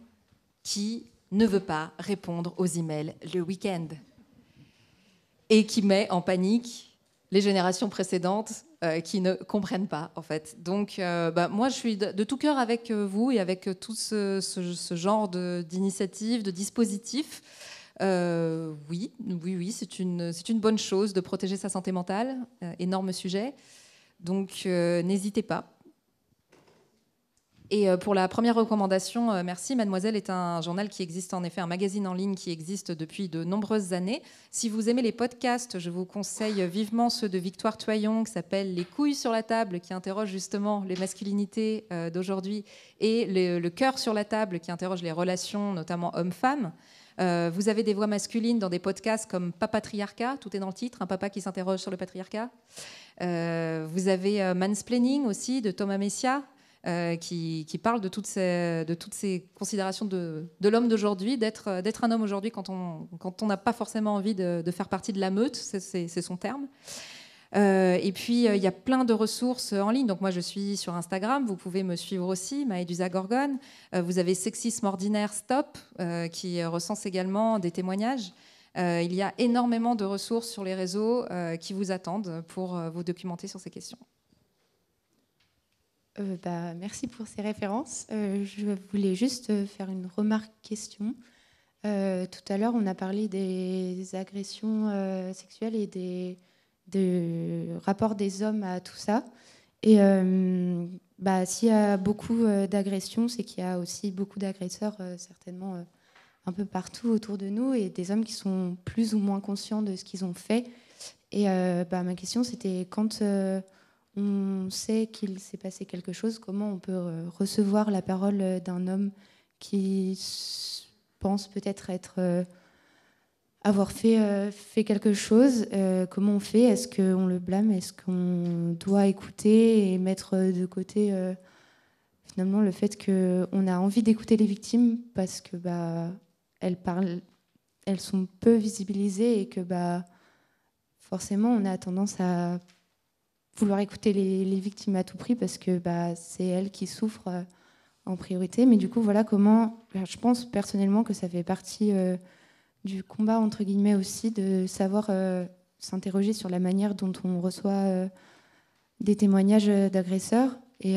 qui ne veut pas répondre aux emails le week-end et qui met en panique les générations précédentes euh, qui ne comprennent pas, en fait. Donc, euh, bah, moi, je suis de, tout cœur avec euh, vous et avec tout ce, genre d'initiatives, de, dispositifs. oui, oui, oui, c'est une, une, bonne chose de protéger sa santé mentale, énorme sujet. Donc, n'hésitez pas. Et euh, pour la première recommandation, euh, merci. Mademoiselle est un journal qui existe en effet, un magazine en ligne qui existe depuis de nombreuses années. Si vous aimez les podcasts, je vous conseille vivement ceux de Victoire Toyon qui s'appelle Les couilles sur la table, qui interroge justement les masculinités euh, d'aujourd'hui, et Le, cœur sur la table, qui interroge les relations, notamment hommes-femmes. vous avez des voix masculines dans des podcasts comme Papa Triarcat, tout est dans le titre, un papa qui s'interroge sur le patriarcat. vous avez Mansplaining aussi de Thomas Messia, euh, qui, parle de toutes ces, de toutes ces considérations de, l'homme d'aujourd'hui, euh, d'être, un homme aujourd'hui quand on n'a pas forcément envie de, faire partie de la meute, c'est, son terme. Euh, et puis, il y a plein de ressources en ligne. Donc, moi, je suis sur Instagram. Vous pouvez me suivre aussi, Maëdusa Gorgone. vous avez Sexisme Ordinaire Stop, qui recense également des témoignages. il y a énormément de ressources sur les réseaux qui vous attendent pour vous documenter sur ces questions. Euh, bah, merci pour ces références. Euh, je voulais juste euh, faire une remarque question. tout à l'heure, on a parlé des agressions sexuelles et des, des, rapports des hommes à tout ça. Et bah, s'il y a beaucoup d'agressions, c'est qu'il y a aussi beaucoup d'agresseurs, certainement un peu partout autour de nous, et des hommes qui sont plus ou moins conscients de ce qu'ils ont fait. Et bah, ma question, c'était quand on sait qu'il s'est passé quelque chose, comment on peut euh, recevoir la parole euh, d'un homme qui pense peut-être être, euh, avoir fait, quelque chose, comment on fait Est-ce qu'on le blâme Est-ce qu'on doit écouter et mettre de côté finalement le fait qu'on a envie d'écouter les victimes parce que bah, elles, parlent, elles sont peu visibilisées et que bah, forcément on a tendance à vouloir écouter les, victimes à tout prix parce que bah, c'est elles qui souffrent euh, en priorité. Mais du coup, voilà comment, bah, je pense personnellement que ça fait partie euh, du combat, entre guillemets aussi, de savoir euh, s'interroger sur la manière dont on reçoit des témoignages d'agresseurs et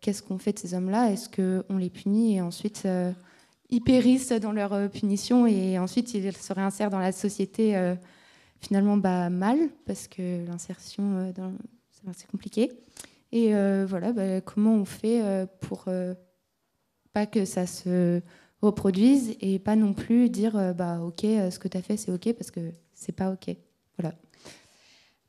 qu'est-ce qu'on fait de ces hommes-là. Est-ce qu'on les punit et ensuite ils périssent dans leur punition et ensuite ils se réinsèrent dans la société finalement bah, mal parce que l'insertion dans c'est compliqué. Et euh, voilà, bah, comment on fait euh, pour euh, pas que ça se reproduise et pas non plus dire bah ok ce que tu as fait c'est ok parce que c'est pas ok voilà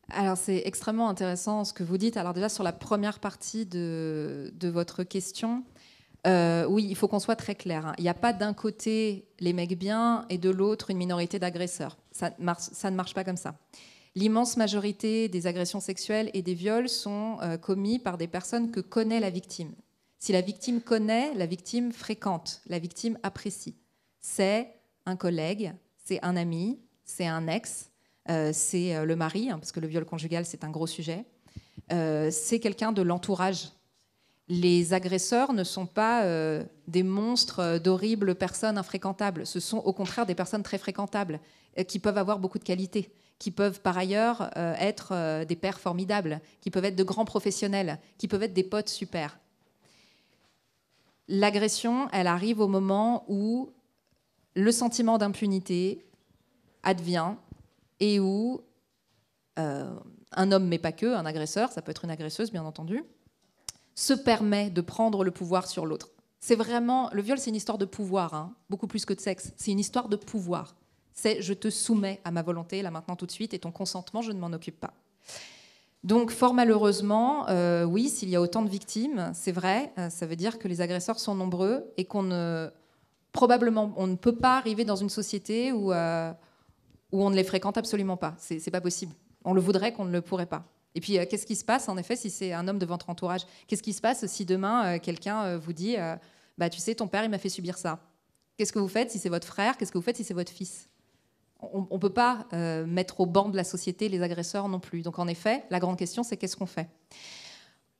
alors c'est extrêmement intéressant ce que vous dites alors déjà sur la première partie de, votre question oui il faut qu'on soit très clair hein. il n'y a pas d'un côté les mecs bien et de l'autre une minorité d'agresseurs ça, ça ne marche pas comme ça L'immense majorité des agressions sexuelles et des viols sont euh, commis par des personnes que connaît la victime. Si la victime connaît, la victime fréquente, la victime apprécie. C'est un collègue, c'est un ami, c'est un ex, euh, c'est euh, le mari, hein, parce que le viol conjugal, c'est un gros sujet, c'est quelqu'un de l'entourage. Les agresseurs ne sont pas des monstres d'horribles personnes infréquentables, ce sont au contraire des personnes très fréquentables, qui peuvent avoir beaucoup de qualités qui peuvent par ailleurs euh, être euh, des pères formidables, qui peuvent être de grands professionnels, qui peuvent être des potes super. L'agression, elle arrive au moment où le sentiment d'impunité advient et où euh, un homme, mais pas que, un agresseur, ça peut être une agresseuse bien entendu, se permet de prendre le pouvoir sur l'autre. C'est vraiment, le viol, c'est une histoire de pouvoir, hein, beaucoup plus que de sexe. C'est une histoire de pouvoir c'est je te soumets à ma volonté là maintenant tout de suite et ton consentement, je ne m'en occupe pas. Donc fort malheureusement, euh, oui, s'il y a autant de victimes, c'est vrai, euh, ça veut dire que les agresseurs sont nombreux et qu'on ne, probablement, on ne peut pas arriver dans une société où, euh, où on ne les fréquente absolument pas. Ce n'est pas possible. On le voudrait qu'on ne le pourrait pas. Et puis, qu'est-ce qui se passe en effet si c'est un homme de votre entourage Qu'est-ce qui se passe si demain quelqu'un vous dit, bah tu sais, ton père il m'a fait subir ça Qu'est-ce que vous faites si c'est votre frère Qu'est-ce que vous faites si c'est votre fils on ne peut pas euh, mettre au banc de la société les agresseurs non plus. Donc en effet, la grande question, c'est qu'est-ce qu'on fait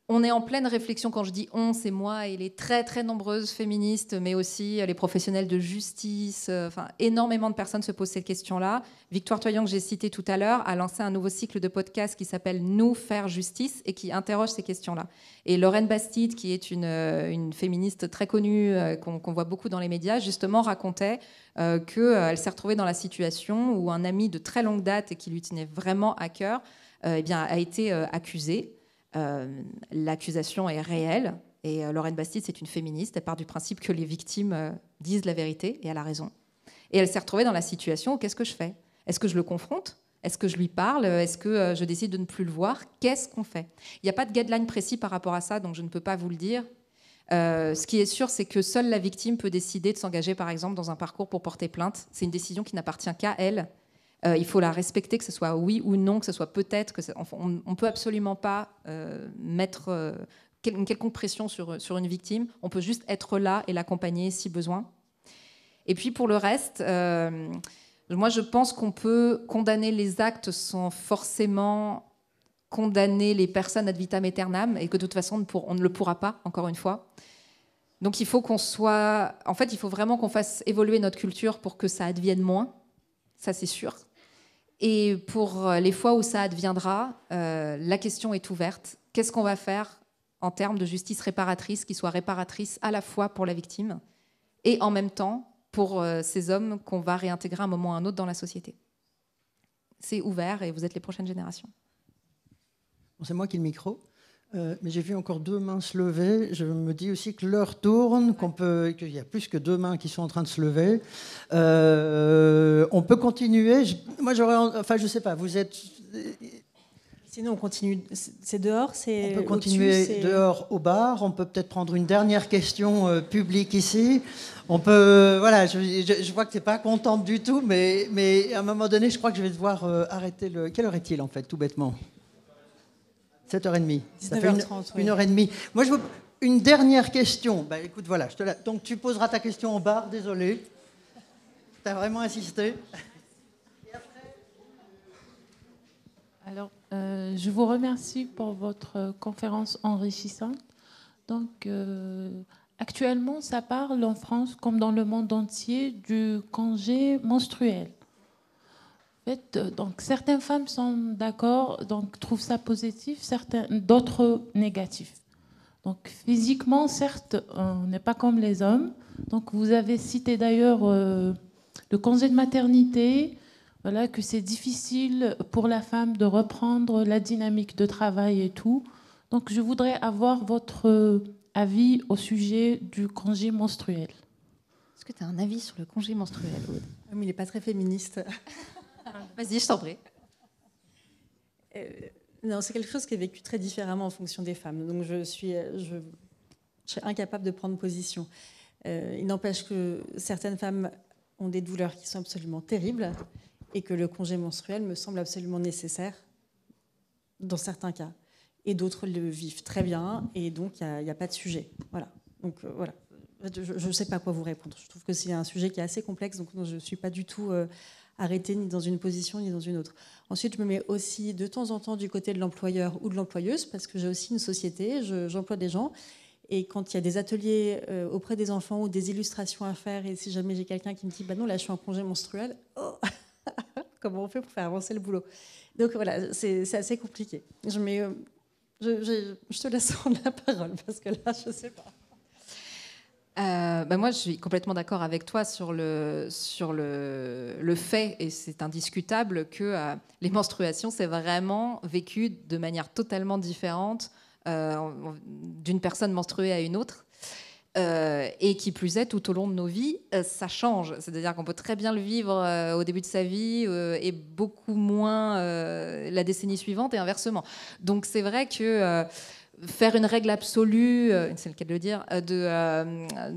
on est en pleine réflexion. Quand je dis on, c'est moi et les très très nombreuses féministes, mais aussi euh, les professionnels de justice. Euh, enfin, énormément de personnes se posent ces questions là Victoire Toyon, que j'ai citée tout à l'heure, a lancé un nouveau cycle de podcast qui s'appelle Nous faire justice et qui interroge ces questions-là. Et Lorraine Bastide, qui est une, euh, féministe très connue, qu'on voit beaucoup dans les médias, justement racontait qu'elle s'est retrouvée dans la situation où un ami de très longue date et qui lui tenait vraiment à cœur eh bien, a été accusé euh, l'accusation est réelle. Et euh, Lorraine Bastide, c'est une féministe. Elle part du principe que les victimes euh, disent la vérité et elle a raison. Et elle s'est retrouvée dans la situation qu'est-ce que je fais Est-ce que je le confronte Est-ce que je lui parle Est-ce que je décide de ne plus le voir Qu'est-ce qu'on fait Il n'y a pas de guideline précis par rapport à ça, donc je ne peux pas vous le dire. ce qui est sûr, c'est que seule la victime peut décider de s'engager, par exemple, dans un parcours pour porter plainte. C'est une décision qui n'appartient qu'à elle euh, il faut la respecter, que ce soit oui ou non, que ce soit peut-être. on ne peut absolument pas euh, mettre euh, une quelconque pression sur, une victime. On peut juste être là et l'accompagner si besoin. Et puis pour le reste, moi je pense qu'on peut condamner les actes sans forcément condamner les personnes ad vitam aeternam et que de toute façon on ne le pourra pas, encore une fois. Donc il faut qu'on soit. En fait, il faut vraiment qu'on fasse évoluer notre culture pour que ça advienne moins. Ça, c'est sûr. Et pour euh, les fois où ça adviendra, euh, la question est ouverte. Qu'est-ce qu'on va faire en termes de justice réparatrice qui soit réparatrice à la fois pour la victime et en même temps pour euh, ces hommes qu'on va réintégrer à un moment ou à un autre dans la société C'est ouvert et vous êtes les prochaines générations. C'est moi qui ai le micro. Euh, mais j'ai vu encore deux mains se lever. Je me dis aussi que l'heure tourne, qu'on peut, qu'il y a plus que deux mains qui sont en train de se lever. Euh, on peut continuer. moi, j'aurais, enfin, je sais pas. Vous êtes. Euh, Sinon, on continue. C'est dehors, c'est. On peut continuer dehors au bar. On peut peut-être prendre une dernière question publique ici. On peut. voilà, je, vois que tu n'es pas contente du tout, mais, mais à un moment donné, je crois que je vais devoir arrêter le. Quelle heure est-il, en fait, tout bêtement 7h30. Ça fait une, heure et demie. Moi, je une dernière question. Bah, écoute, voilà, Donc, tu poseras ta question en barre, désolé. Tu as vraiment insisté. Alors, euh, je vous remercie pour votre conférence enrichissante. Donc, euh, actuellement, ça parle en France comme dans le monde entier du congé menstruel fait, euh, donc certaines femmes sont d'accord, donc trouvent ça positif, d'autres négatif. Donc physiquement, certes, on n'est pas comme les hommes. Donc vous avez cité d'ailleurs euh, le congé de maternité, voilà que c'est difficile pour la femme de reprendre la dynamique de travail et tout. Donc je voudrais avoir votre avis au sujet du congé menstruel. Est-ce que tu as un avis sur le congé menstruel il n'est pas très féministe. Vas-y, je t'en prie. Euh, non, c'est quelque chose qui est vécu très différemment en fonction des femmes. Donc je suis, euh, je, suis incapable de prendre position. Euh, il n'empêche que certaines femmes ont des douleurs qui sont absolument terribles et que le congé menstruel me semble absolument nécessaire dans certains cas. Et d'autres le vivent très bien et donc il n'y a, pas de sujet. Voilà. Donc voilà. Je ne sais pas quoi vous répondre. Je trouve que c'est un sujet qui est assez complexe, donc je ne suis pas du tout arrêter ni dans une position ni dans une autre. Ensuite, je me mets aussi de temps en temps du côté de l'employeur ou de l'employeuse parce que j'ai aussi une société, j'emploie des gens. Et quand il y a des ateliers euh, auprès des enfants ou des illustrations à faire, et si jamais j'ai quelqu'un qui me dit Bah non, là je suis en congé menstruel, oh, comment on fait pour faire avancer le boulot Donc voilà, c'est assez compliqué. Euh, je, je, je te laisse rendre la parole parce que là, je ne sais pas. Euh, ben moi, je suis complètement d'accord avec toi sur le, sur le, fait, et c'est indiscutable, que euh, les menstruations, c'est vraiment vécu de manière totalement différente euh, d'une personne menstruée à une autre. et qui plus est, tout au long de nos vies, ça change. C'est-à-dire qu'on peut très bien le vivre au début de sa vie et beaucoup moins la décennie suivante et inversement. Donc c'est vrai que faire une règle absolue, euh, c'est le cas de le dire, euh, euh,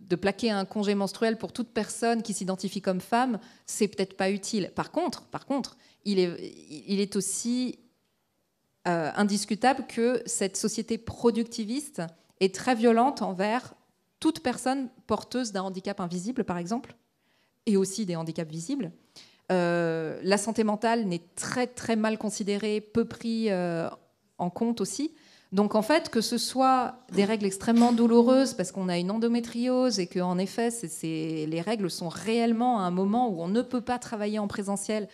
de, plaquer un congé menstruel pour toute personne qui s'identifie comme femme, c'est peut-être pas utile. Par contre, par contre, il est, aussi indiscutable que cette société productiviste est très violente envers toute personne porteuse d'un handicap invisible, par exemple, et aussi des handicaps visibles. la santé mentale n'est très très mal considérée, peu pris en compte aussi. Donc en fait, que ce soit des règles extrêmement douloureuses parce qu'on a une endométriose et qu'en effet, les règles sont réellement à un moment où on ne peut pas travailler en présentiel,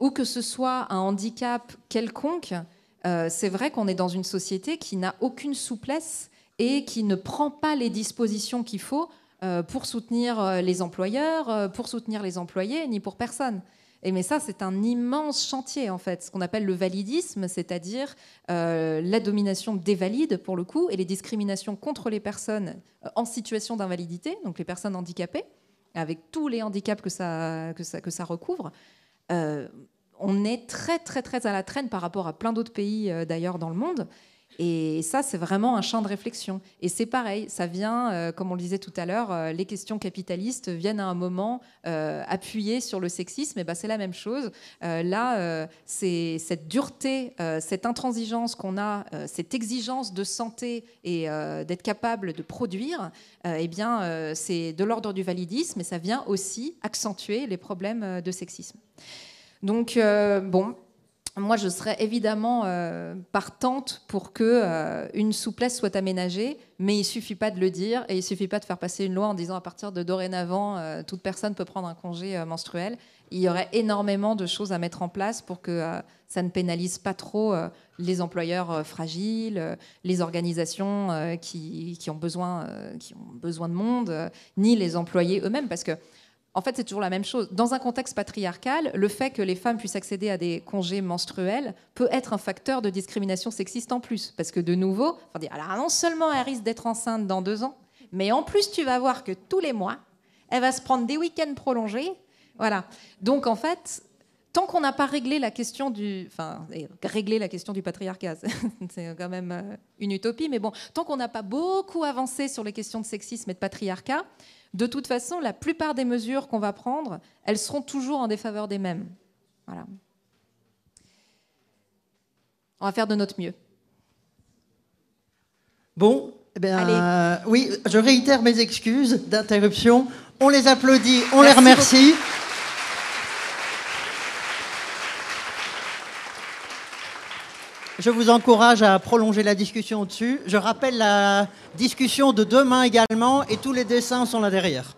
ou que ce soit un handicap quelconque, euh, c'est vrai qu'on est dans une société qui n'a aucune souplesse et qui ne prend pas les dispositions qu'il faut euh, pour soutenir euh, les employeurs, pour soutenir les employés, ni pour personne mais ça, c'est un immense chantier, en fait, ce qu'on appelle le validisme, c'est-à-dire euh, la domination des valides, pour le coup, et les discriminations contre les personnes euh, en situation d'invalidité, donc les personnes handicapées, avec tous les handicaps que ça, recouvre. Euh, on est très, très, très à la traîne par rapport à plein d'autres pays, d'ailleurs, dans le monde. Et ça, c'est vraiment un champ de réflexion. Et c'est pareil, ça vient, euh, comme on le disait tout à l'heure, euh, les questions capitalistes viennent à un moment euh, appuyer sur le sexisme, et ben, c'est la même chose. là, c'est cette dureté, cette intransigeance qu'on a, cette exigence de santé et d'être capable de produire, eh bien, c'est de l'ordre du validisme, et ça vient aussi accentuer les problèmes de sexisme. Donc, bon, moi, je serais évidemment euh, partante pour que euh, une souplesse soit aménagée, mais il suffit pas de le dire et il suffit pas de faire passer une loi en disant à partir de dorénavant euh, toute personne peut prendre un congé menstruel. Il y aurait énormément de choses à mettre en place pour que ça ne pénalise pas trop les employeurs fragiles, les organisations qui, qui, ont besoin, qui ont besoin de monde, ni les employés eux-mêmes, parce que en fait, c'est toujours la même chose. Dans un contexte patriarcal, le fait que les femmes puissent accéder à des congés menstruels peut être un facteur de discrimination sexiste en plus. Parce que de nouveau, alors non seulement elle risque d'être enceinte dans deux ans, mais en plus, tu vas voir que tous les mois, elle va se prendre des week-ends prolongés. Voilà. Donc, en fait, tant qu'on n'a pas réglé la question du, enfin, réglé la question du patriarcat, c'est quand même euh, une utopie, mais bon, tant qu'on n'a pas beaucoup avancé sur les questions de sexisme et de patriarcat, de toute façon, la plupart des mesures qu'on va prendre, elles seront toujours en défaveur des mêmes. Voilà. On va faire de notre mieux. Bon, eh euh, oui, je réitère mes excuses d'interruption. On les applaudit, on les remercie. Je vous encourage à prolonger la discussion au-dessus. Je rappelle la discussion de demain également et tous les dessins sont là derrière.